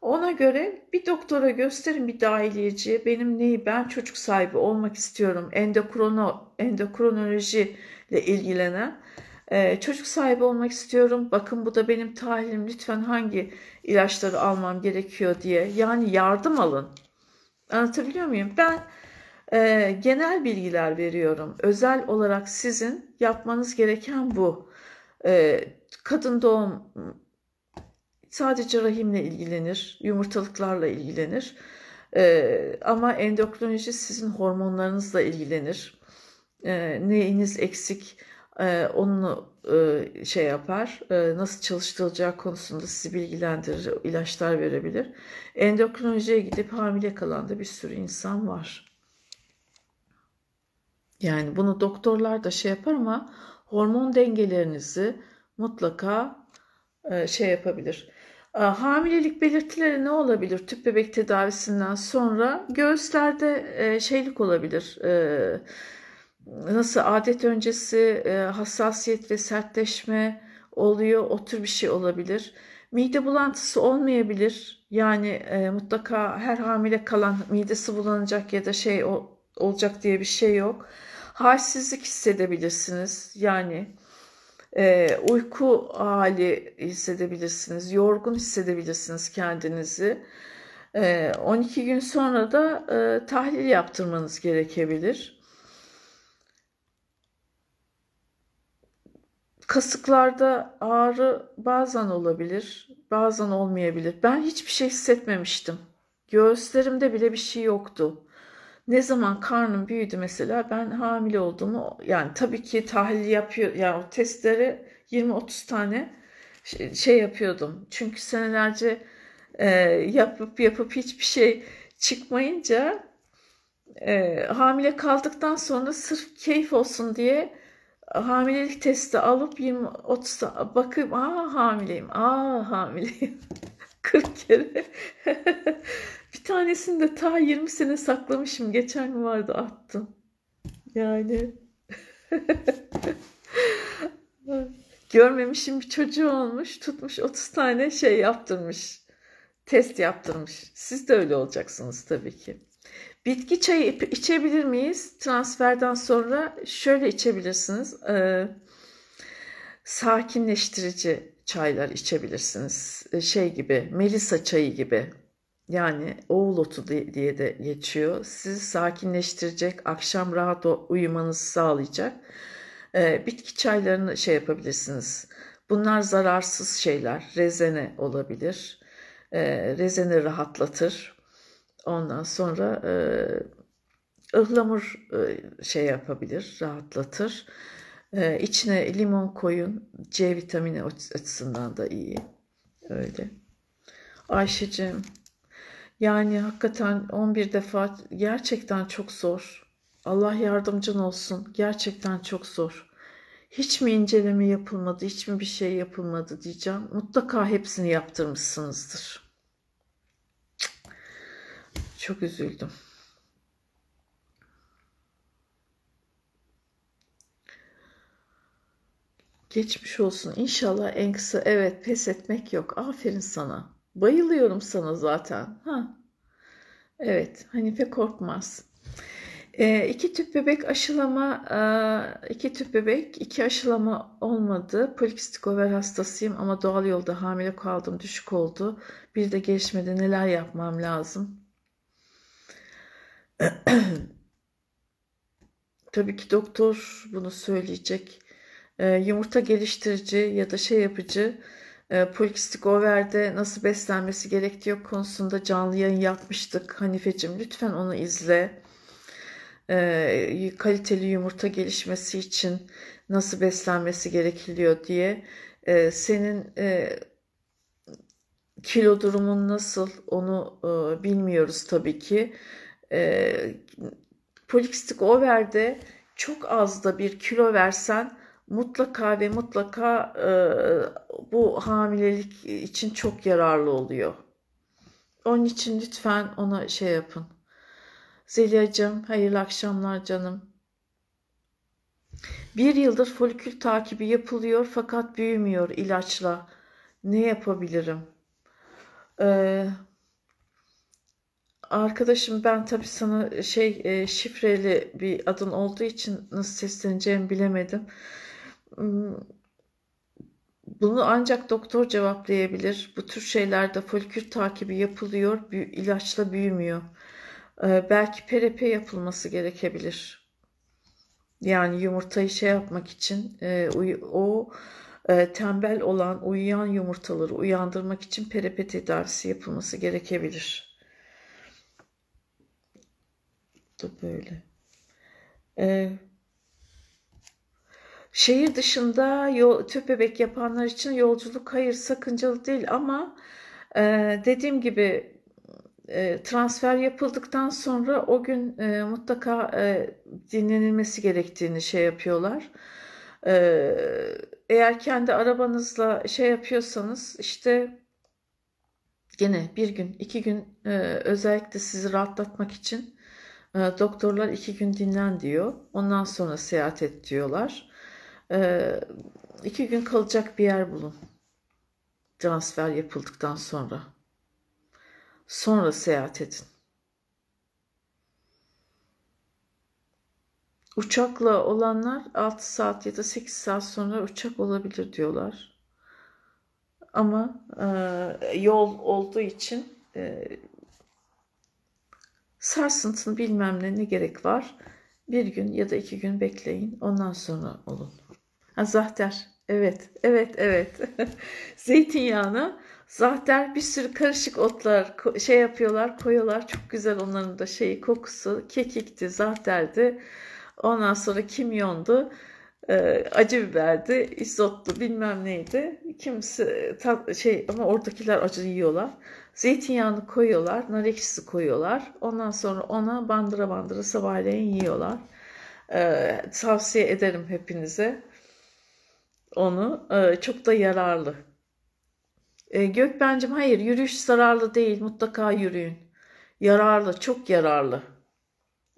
S1: Ona göre bir doktora gösterin bir dahiliyeciye benim neyi ben çocuk sahibi olmak istiyorum endokrono, endokronoloji ile ilgilenen ee, çocuk sahibi olmak istiyorum. Bakın bu da benim tahlilim. Lütfen hangi ilaçları almam gerekiyor diye. Yani yardım alın. Anlatabiliyor muyum? Ben e, genel bilgiler veriyorum. Özel olarak sizin yapmanız gereken bu. E, kadın doğum sadece rahimle ilgilenir, yumurtalıklarla ilgilenir. E, ama endokrinoloji sizin hormonlarınızla ilgilenir. E, neyiniz eksik? e, ee, onu e, şey yapar, e, nasıl çalıştırılacağı konusunda sizi bilgilendirir, ilaçlar verebilir. Endokrinolojiye gidip hamile kalan da bir sürü insan var. Yani bunu doktorlar da şey yapar ama hormon dengelerinizi mutlaka e, şey yapabilir. E, hamilelik belirtileri ne olabilir? Tüp bebek tedavisinden sonra göğüslerde e, şeylik olabilir. E, nasıl adet öncesi e, hassasiyet ve sertleşme oluyor o tür bir şey olabilir. Mide bulantısı olmayabilir. Yani e, mutlaka her hamile kalan midesi bulanacak ya da şey o, olacak diye bir şey yok. Halsizlik hissedebilirsiniz. Yani e, uyku hali hissedebilirsiniz. Yorgun hissedebilirsiniz kendinizi. E, 12 gün sonra da e, tahlil yaptırmanız gerekebilir. kasıklarda ağrı bazen olabilir, bazen olmayabilir. Ben hiçbir şey hissetmemiştim. Göğüslerimde bile bir şey yoktu. Ne zaman karnım büyüdü mesela ben hamile olduğumu yani tabii ki tahlil yapıyor ya yani testleri 20-30 tane şey, şey yapıyordum. Çünkü senelerce e, yapıp yapıp hiçbir şey çıkmayınca e, hamile kaldıktan sonra sırf keyif olsun diye hamilelik testi alıp 20 30 bakayım aa hamileyim. Aa hamileyim. 40 kere. bir tanesini de ta 20 sene saklamışım. Geçen gün vardı attım. Yani görmemişim bir çocuğu olmuş. Tutmuş 30 tane şey yaptırmış. Test yaptırmış. Siz de öyle olacaksınız tabii ki. Bitki çayı içebilir miyiz? Transferden sonra şöyle içebilirsiniz. E, sakinleştirici çaylar içebilirsiniz. E, şey gibi, melisa çayı gibi. Yani oğul otu diye de geçiyor. Sizi sakinleştirecek, akşam rahat uyumanızı sağlayacak. E, bitki çaylarını şey yapabilirsiniz. Bunlar zararsız şeyler. Rezene olabilir. E, rezene rahatlatır, Ondan sonra e, ıhlamur e, şey yapabilir, rahatlatır. E, içine limon koyun. C vitamini açısından da iyi. Öyle. Ayşe'cim yani hakikaten 11 defa gerçekten çok zor. Allah yardımcın olsun. Gerçekten çok zor. Hiç mi inceleme yapılmadı, hiç mi bir şey yapılmadı diyeceğim. Mutlaka hepsini yaptırmışsınızdır. Çok üzüldüm. Geçmiş olsun. İnşallah en kısa evet pes etmek yok. Aferin sana. Bayılıyorum sana zaten. Ha. Evet Hanife korkmaz. E, iki tüp bebek aşılama, e, iki tüp bebek, iki aşılama olmadı. Polikistik over hastasıyım ama doğal yolda hamile kaldım, düşük oldu. Bir de gelişmede neler yapmam lazım? Tabii ki doktor bunu söyleyecek. E, yumurta geliştirici ya da şey yapıcı e, polikistik overde nasıl beslenmesi gerektiği yok konusunda canlı yayın yapmıştık. Hanifeciğim lütfen onu izle. E, kaliteli yumurta gelişmesi için nasıl beslenmesi gerekiliyor diye. E, senin e, kilo durumun nasıl onu e, bilmiyoruz tabii ki e, polikistik overde çok az da bir kilo versen mutlaka ve mutlaka e, bu hamilelik için çok yararlı oluyor. Onun için lütfen ona şey yapın. Zeliha'cığım hayırlı akşamlar canım. Bir yıldır folikül takibi yapılıyor fakat büyümüyor ilaçla. Ne yapabilirim? Ee, Arkadaşım ben tabii sana e, şey e, şifreli bir adın olduğu için nasıl sesleneceğimi bilemedim. Hmm, bunu ancak doktor cevaplayabilir. Bu tür şeylerde folikül takibi yapılıyor, ilaçla büyümüyor. Ee, belki PRP yapılması gerekebilir. Yani yumurtayı şey yapmak için e, o tembel olan uyuyan yumurtaları uyandırmak için PRP tedavisi yapılması gerekebilir oldu böyle. Ee, şehir dışında yol, tüp bebek yapanlar için yolculuk hayır sakıncalı değil ama e, dediğim gibi e, transfer yapıldıktan sonra o gün e, mutlaka e, dinlenilmesi gerektiğini şey yapıyorlar. E, eğer kendi arabanızla şey yapıyorsanız işte gene bir gün iki gün e, özellikle sizi rahatlatmak için ee, doktorlar iki gün dinlen diyor. Ondan sonra seyahat et diyorlar. Ee, iki gün kalacak bir yer bulun. Transfer yapıldıktan sonra. Sonra seyahat edin. Uçakla olanlar 6 saat ya da 8 saat sonra uçak olabilir diyorlar. Ama e, yol olduğu için e, Sarsıntın bilmem ne ne gerek var. Bir gün ya da iki gün bekleyin. Ondan sonra olun. Ha, zahter. Evet, evet, evet. zeytinyağını. zahter bir sürü karışık otlar şey yapıyorlar, koyuyorlar. Çok güzel onların da şeyi kokusu. Kekikti, zahterdi. Ondan sonra kimyondu. E, acı biberdi, izotlu bilmem neydi. kimse tat şey ama oradakiler acı yiyorlar. Zeytinyağını koyuyorlar, nar ekşisi koyuyorlar. Ondan sonra ona bandıra bandıra sabahleyin yiyorlar. Ee, tavsiye ederim hepinize onu. Ee, çok da yararlı. Ee, Gökben'cim hayır yürüyüş zararlı değil. Mutlaka yürüyün. Yararlı, çok yararlı.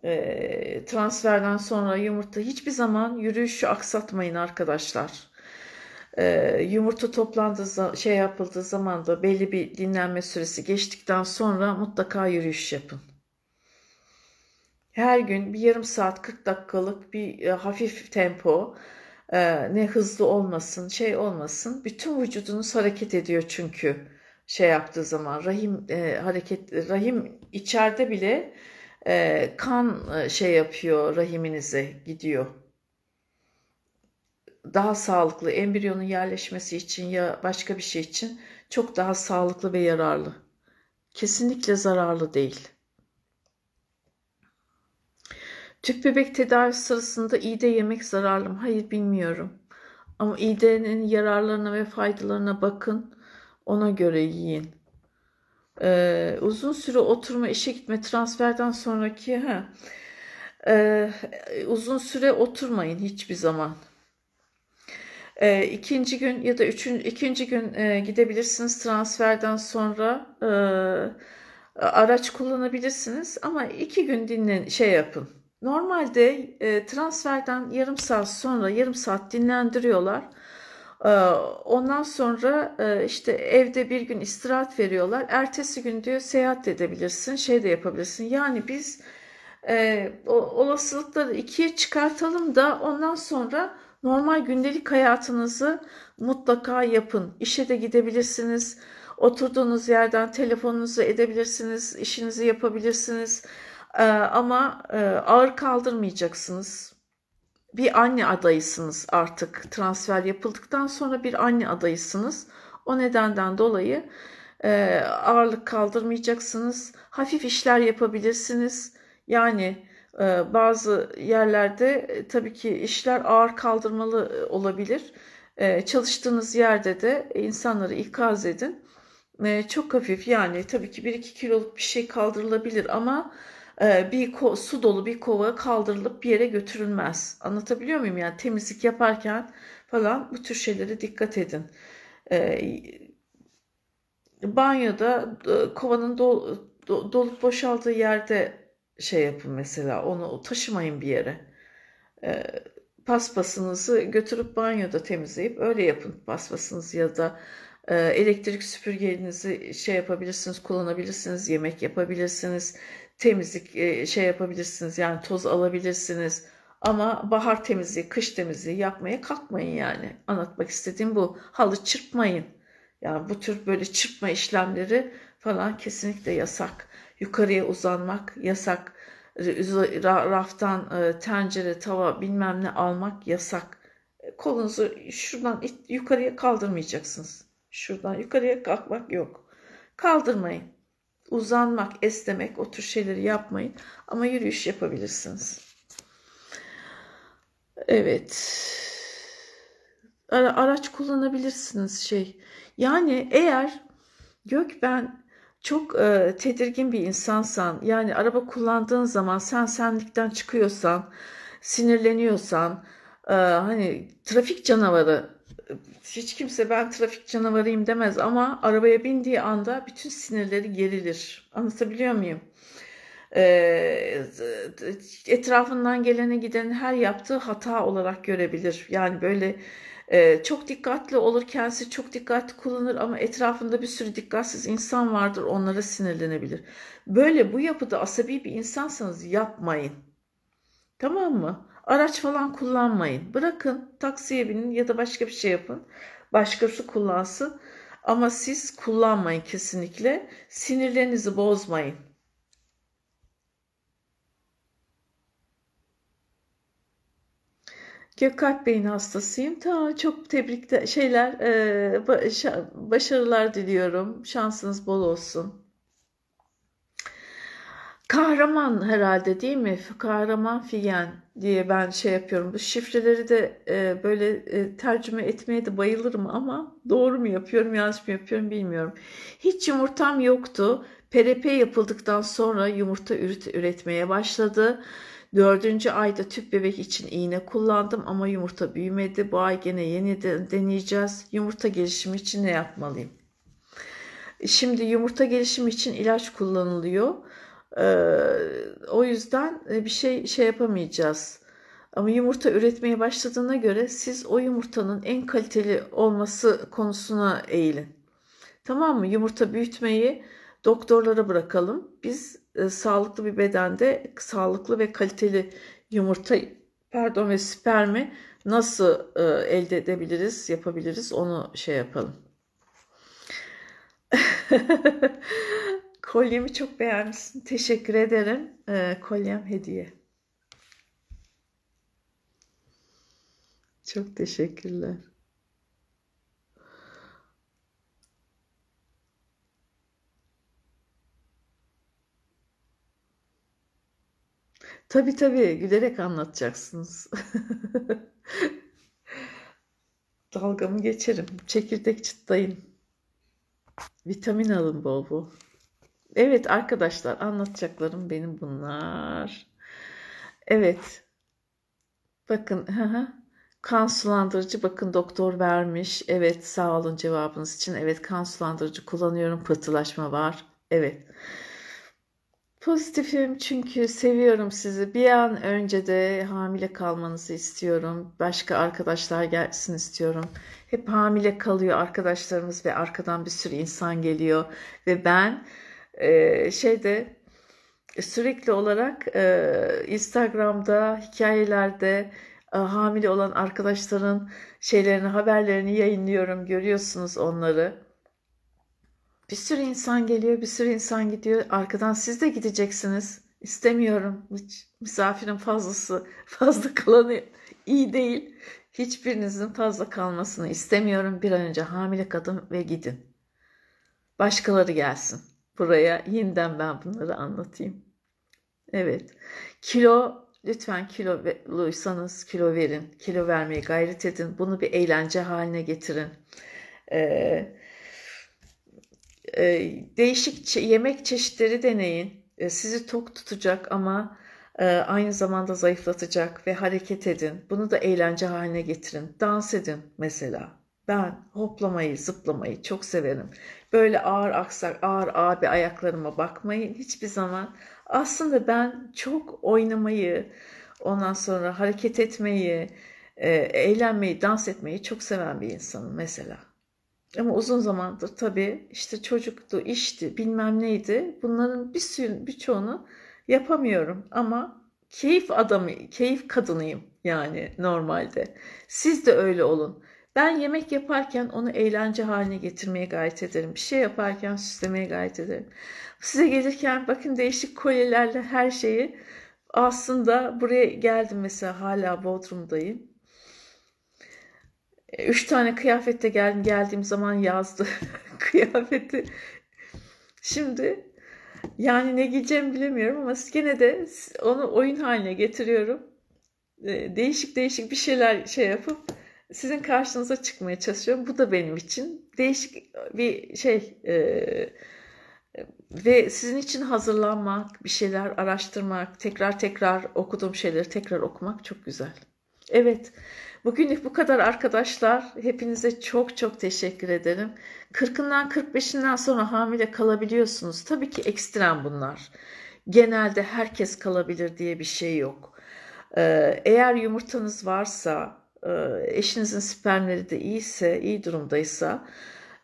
S1: Ee, transferden sonra yumurta hiçbir zaman yürüyüşü aksatmayın arkadaşlar e, yumurta toplandığı şey yapıldığı zaman da belli bir dinlenme süresi geçtikten sonra mutlaka yürüyüş yapın. Her gün bir yarım saat 40 dakikalık bir e, hafif tempo e, ne hızlı olmasın şey olmasın bütün vücudunuz hareket ediyor çünkü şey yaptığı zaman rahim e, hareket rahim içeride bile e, kan e, şey yapıyor rahiminize gidiyor daha sağlıklı embriyonun yerleşmesi için ya başka bir şey için çok daha sağlıklı ve yararlı. Kesinlikle zararlı değil. Tüp bebek tedavisi sırasında iğde yemek zararlı mı? Hayır bilmiyorum. Ama iğdenin yararlarına ve faydalarına bakın. Ona göre yiyin. Ee, uzun süre oturma, işe gitme, transferden sonraki... ha, ee, uzun süre oturmayın hiçbir zaman. E, ikinci gün ya da üçüncü, ikinci gün e, gidebilirsiniz transferden sonra e, araç kullanabilirsiniz ama iki gün dinlen şey yapın. Normalde e, transferden yarım saat sonra yarım saat dinlendiriyorlar. E, ondan sonra e, işte evde bir gün istirahat veriyorlar. Ertesi gün diyor seyahat edebilirsin, şey de yapabilirsin. Yani biz e, o, olasılıkları ikiye çıkartalım da ondan sonra Normal gündelik hayatınızı mutlaka yapın. İşe de gidebilirsiniz. Oturduğunuz yerden telefonunuzu edebilirsiniz. işinizi yapabilirsiniz. Ee, ama e, ağır kaldırmayacaksınız. Bir anne adayısınız artık. Transfer yapıldıktan sonra bir anne adayısınız. O nedenden dolayı e, ağırlık kaldırmayacaksınız. Hafif işler yapabilirsiniz. Yani ee, bazı yerlerde e, tabii ki işler ağır kaldırmalı e, olabilir. Ee, çalıştığınız yerde de insanları ikaz edin. Ee, çok hafif yani tabii ki 1-2 kiloluk bir şey kaldırılabilir ama e, bir su dolu bir kova kaldırılıp bir yere götürülmez. Anlatabiliyor muyum? Yani temizlik yaparken falan bu tür şeylere dikkat edin. Banyoda kovanın dolup boşaldığı yerde şey yapın mesela onu taşımayın bir yere. E, paspasınızı götürüp banyoda temizleyip öyle yapın paspasınızı ya da e, elektrik süpürgenizi şey yapabilirsiniz, kullanabilirsiniz, yemek yapabilirsiniz, temizlik e, şey yapabilirsiniz yani toz alabilirsiniz. Ama bahar temizliği, kış temizliği yapmaya kalkmayın yani. Anlatmak istediğim bu. Halı çırpmayın. Yani bu tür böyle çırpma işlemleri falan kesinlikle yasak yukarıya uzanmak yasak. Raftan e, tencere, tava bilmem ne almak yasak. E, kolunuzu şuradan yukarıya kaldırmayacaksınız. Şuradan yukarıya kalkmak yok. Kaldırmayın. Uzanmak, esnemek, o tür şeyleri yapmayın. Ama yürüyüş yapabilirsiniz. Evet. Ara, araç kullanabilirsiniz şey. Yani eğer Gökben çok e, tedirgin bir insansan yani araba kullandığın zaman sen senlikten çıkıyorsan sinirleniyorsan e, hani trafik canavarı e, hiç kimse ben trafik canavarıyım demez ama arabaya bindiği anda bütün sinirleri gerilir. Anlatabiliyor muyum? E, etrafından gelene gideni her yaptığı hata olarak görebilir. Yani böyle e, çok dikkatli olur kendisi çok dikkatli kullanır ama etrafında bir sürü dikkatsiz insan vardır onlara sinirlenebilir. Böyle bu yapıda asabi bir insansanız yapmayın. Tamam mı? Araç falan kullanmayın. Bırakın taksiye binin ya da başka bir şey yapın. Başkası kullansın. Ama siz kullanmayın kesinlikle. Sinirlerinizi bozmayın. Gökalp Bey'in hastasıyım. Ta çok tebrikler şeyler e, başa, başarılar diliyorum. Şansınız bol olsun. Kahraman herhalde değil mi? Kahraman Figen diye ben şey yapıyorum. Bu şifreleri de e, böyle e, tercüme etmeye de bayılırım ama doğru mu yapıyorum yanlış mı yapıyorum bilmiyorum. Hiç yumurtam yoktu. PRP yapıldıktan sonra yumurta üretmeye başladı. Dördüncü ayda tüp bebek için iğne kullandım ama yumurta büyümedi. Bu ay gene yeniden deneyeceğiz. Yumurta gelişimi için ne yapmalıyım? Şimdi yumurta gelişimi için ilaç kullanılıyor. Ee, o yüzden e, bir şey şey yapamayacağız. Ama yumurta üretmeye başladığına göre siz o yumurtanın en kaliteli olması konusuna eğilin. Tamam mı? Yumurta büyütmeyi doktorlara bırakalım. Biz e, sağlıklı bir bedende sağlıklı ve kaliteli yumurta pardon ve spermi nasıl e, elde edebiliriz, yapabiliriz onu şey yapalım. Kolyemi çok beğenmişsin. Teşekkür ederim. E, kolyem hediye. Çok teşekkürler. Tabi tabi gülerek anlatacaksınız. Dalgamı geçerim. Çekirdek çıtlayın. Vitamin alın bol bol. Evet arkadaşlar anlatacaklarım benim bunlar. Evet. Bakın kan sulandırıcı bakın doktor vermiş. Evet sağ olun cevabınız için. Evet kan sulandırıcı kullanıyorum. Pıhtılaşma var. Evet. Pozitifim çünkü seviyorum sizi. Bir an önce de hamile kalmanızı istiyorum. Başka arkadaşlar gelsin istiyorum. Hep hamile kalıyor arkadaşlarımız ve arkadan bir sürü insan geliyor. Ve ben e, şeyde sürekli olarak e, Instagram'da hikayelerde e, hamile olan arkadaşların şeylerini haberlerini yayınlıyorum. Görüyorsunuz onları. Bir sürü insan geliyor, bir sürü insan gidiyor. Arkadan siz de gideceksiniz. İstemiyorum hiç. Misafirin fazlası, fazla kalanı iyi değil. Hiçbirinizin fazla kalmasını istemiyorum. Bir an önce hamile kadın ve gidin. Başkaları gelsin. Buraya yeniden ben bunları anlatayım. Evet. Kilo lütfen kilo kiloluysanız kilo verin. Kilo vermeye gayret edin. Bunu bir eğlence haline getirin. Ee, e, değişik yemek çeşitleri deneyin. E, sizi tok tutacak ama e, aynı zamanda zayıflatacak ve hareket edin. Bunu da eğlence haline getirin. Dans edin mesela. Ben hoplamayı, zıplamayı çok severim. Böyle ağır aksak, ağır abi ayaklarıma bakmayın hiçbir zaman. Aslında ben çok oynamayı, ondan sonra hareket etmeyi, eğlenmeyi, dans etmeyi çok seven bir insanım mesela. Ama uzun zamandır tabii işte çocuktu, işti, bilmem neydi. Bunların bir sürü, birçoğunu yapamıyorum ama keyif adamı, keyif kadınıyım yani normalde. Siz de öyle olun. Ben yemek yaparken onu eğlence haline getirmeye gayret ederim. Bir şey yaparken süslemeye gayret ederim. Size gelirken bakın değişik kolyelerle her şeyi aslında buraya geldim mesela hala Bodrum'dayım Üç tane kıyafette geldim, geldiğim zaman yazdı kıyafeti. Şimdi yani ne giyeceğim bilemiyorum ama gene de onu oyun haline getiriyorum. Ee, değişik değişik bir şeyler şey yapıp sizin karşınıza çıkmaya çalışıyorum. Bu da benim için değişik bir şey e, ve sizin için hazırlanmak, bir şeyler araştırmak, tekrar tekrar okuduğum şeyleri tekrar okumak çok güzel. Evet. Bugünlük bu kadar arkadaşlar. Hepinize çok çok teşekkür ederim. 40'ından 45'inden sonra hamile kalabiliyorsunuz. Tabii ki ekstrem bunlar. Genelde herkes kalabilir diye bir şey yok. Ee, eğer yumurtanız varsa, e, eşinizin spermleri de iyiyse, iyi durumdaysa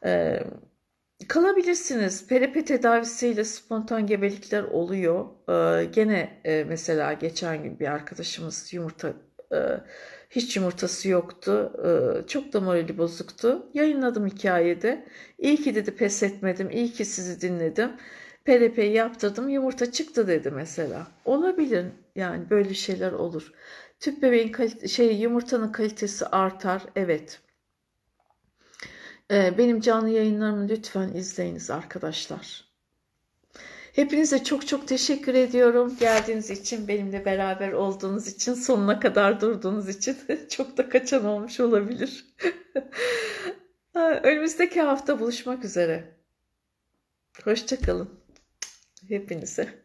S1: e, kalabilirsiniz. PRP tedavisiyle spontan gebelikler oluyor. Ee, gene e, mesela geçen gün bir arkadaşımız yumurta e, hiç yumurtası yoktu. Ee, çok da morali bozuktu. Yayınladım hikayede. İyi ki dedi pes etmedim. İyi ki sizi dinledim. PRP'yi yaptırdım yumurta çıktı dedi mesela. Olabilir yani böyle şeyler olur. Tüp bebeğin kalite, şey yumurtanın kalitesi artar evet. Ee, benim canlı yayınlarımı lütfen izleyiniz arkadaşlar. Hepinize çok çok teşekkür ediyorum. Geldiğiniz için, benimle beraber olduğunuz için, sonuna kadar durduğunuz için çok da kaçan olmuş olabilir. Önümüzdeki hafta buluşmak üzere. Hoşçakalın hepinize.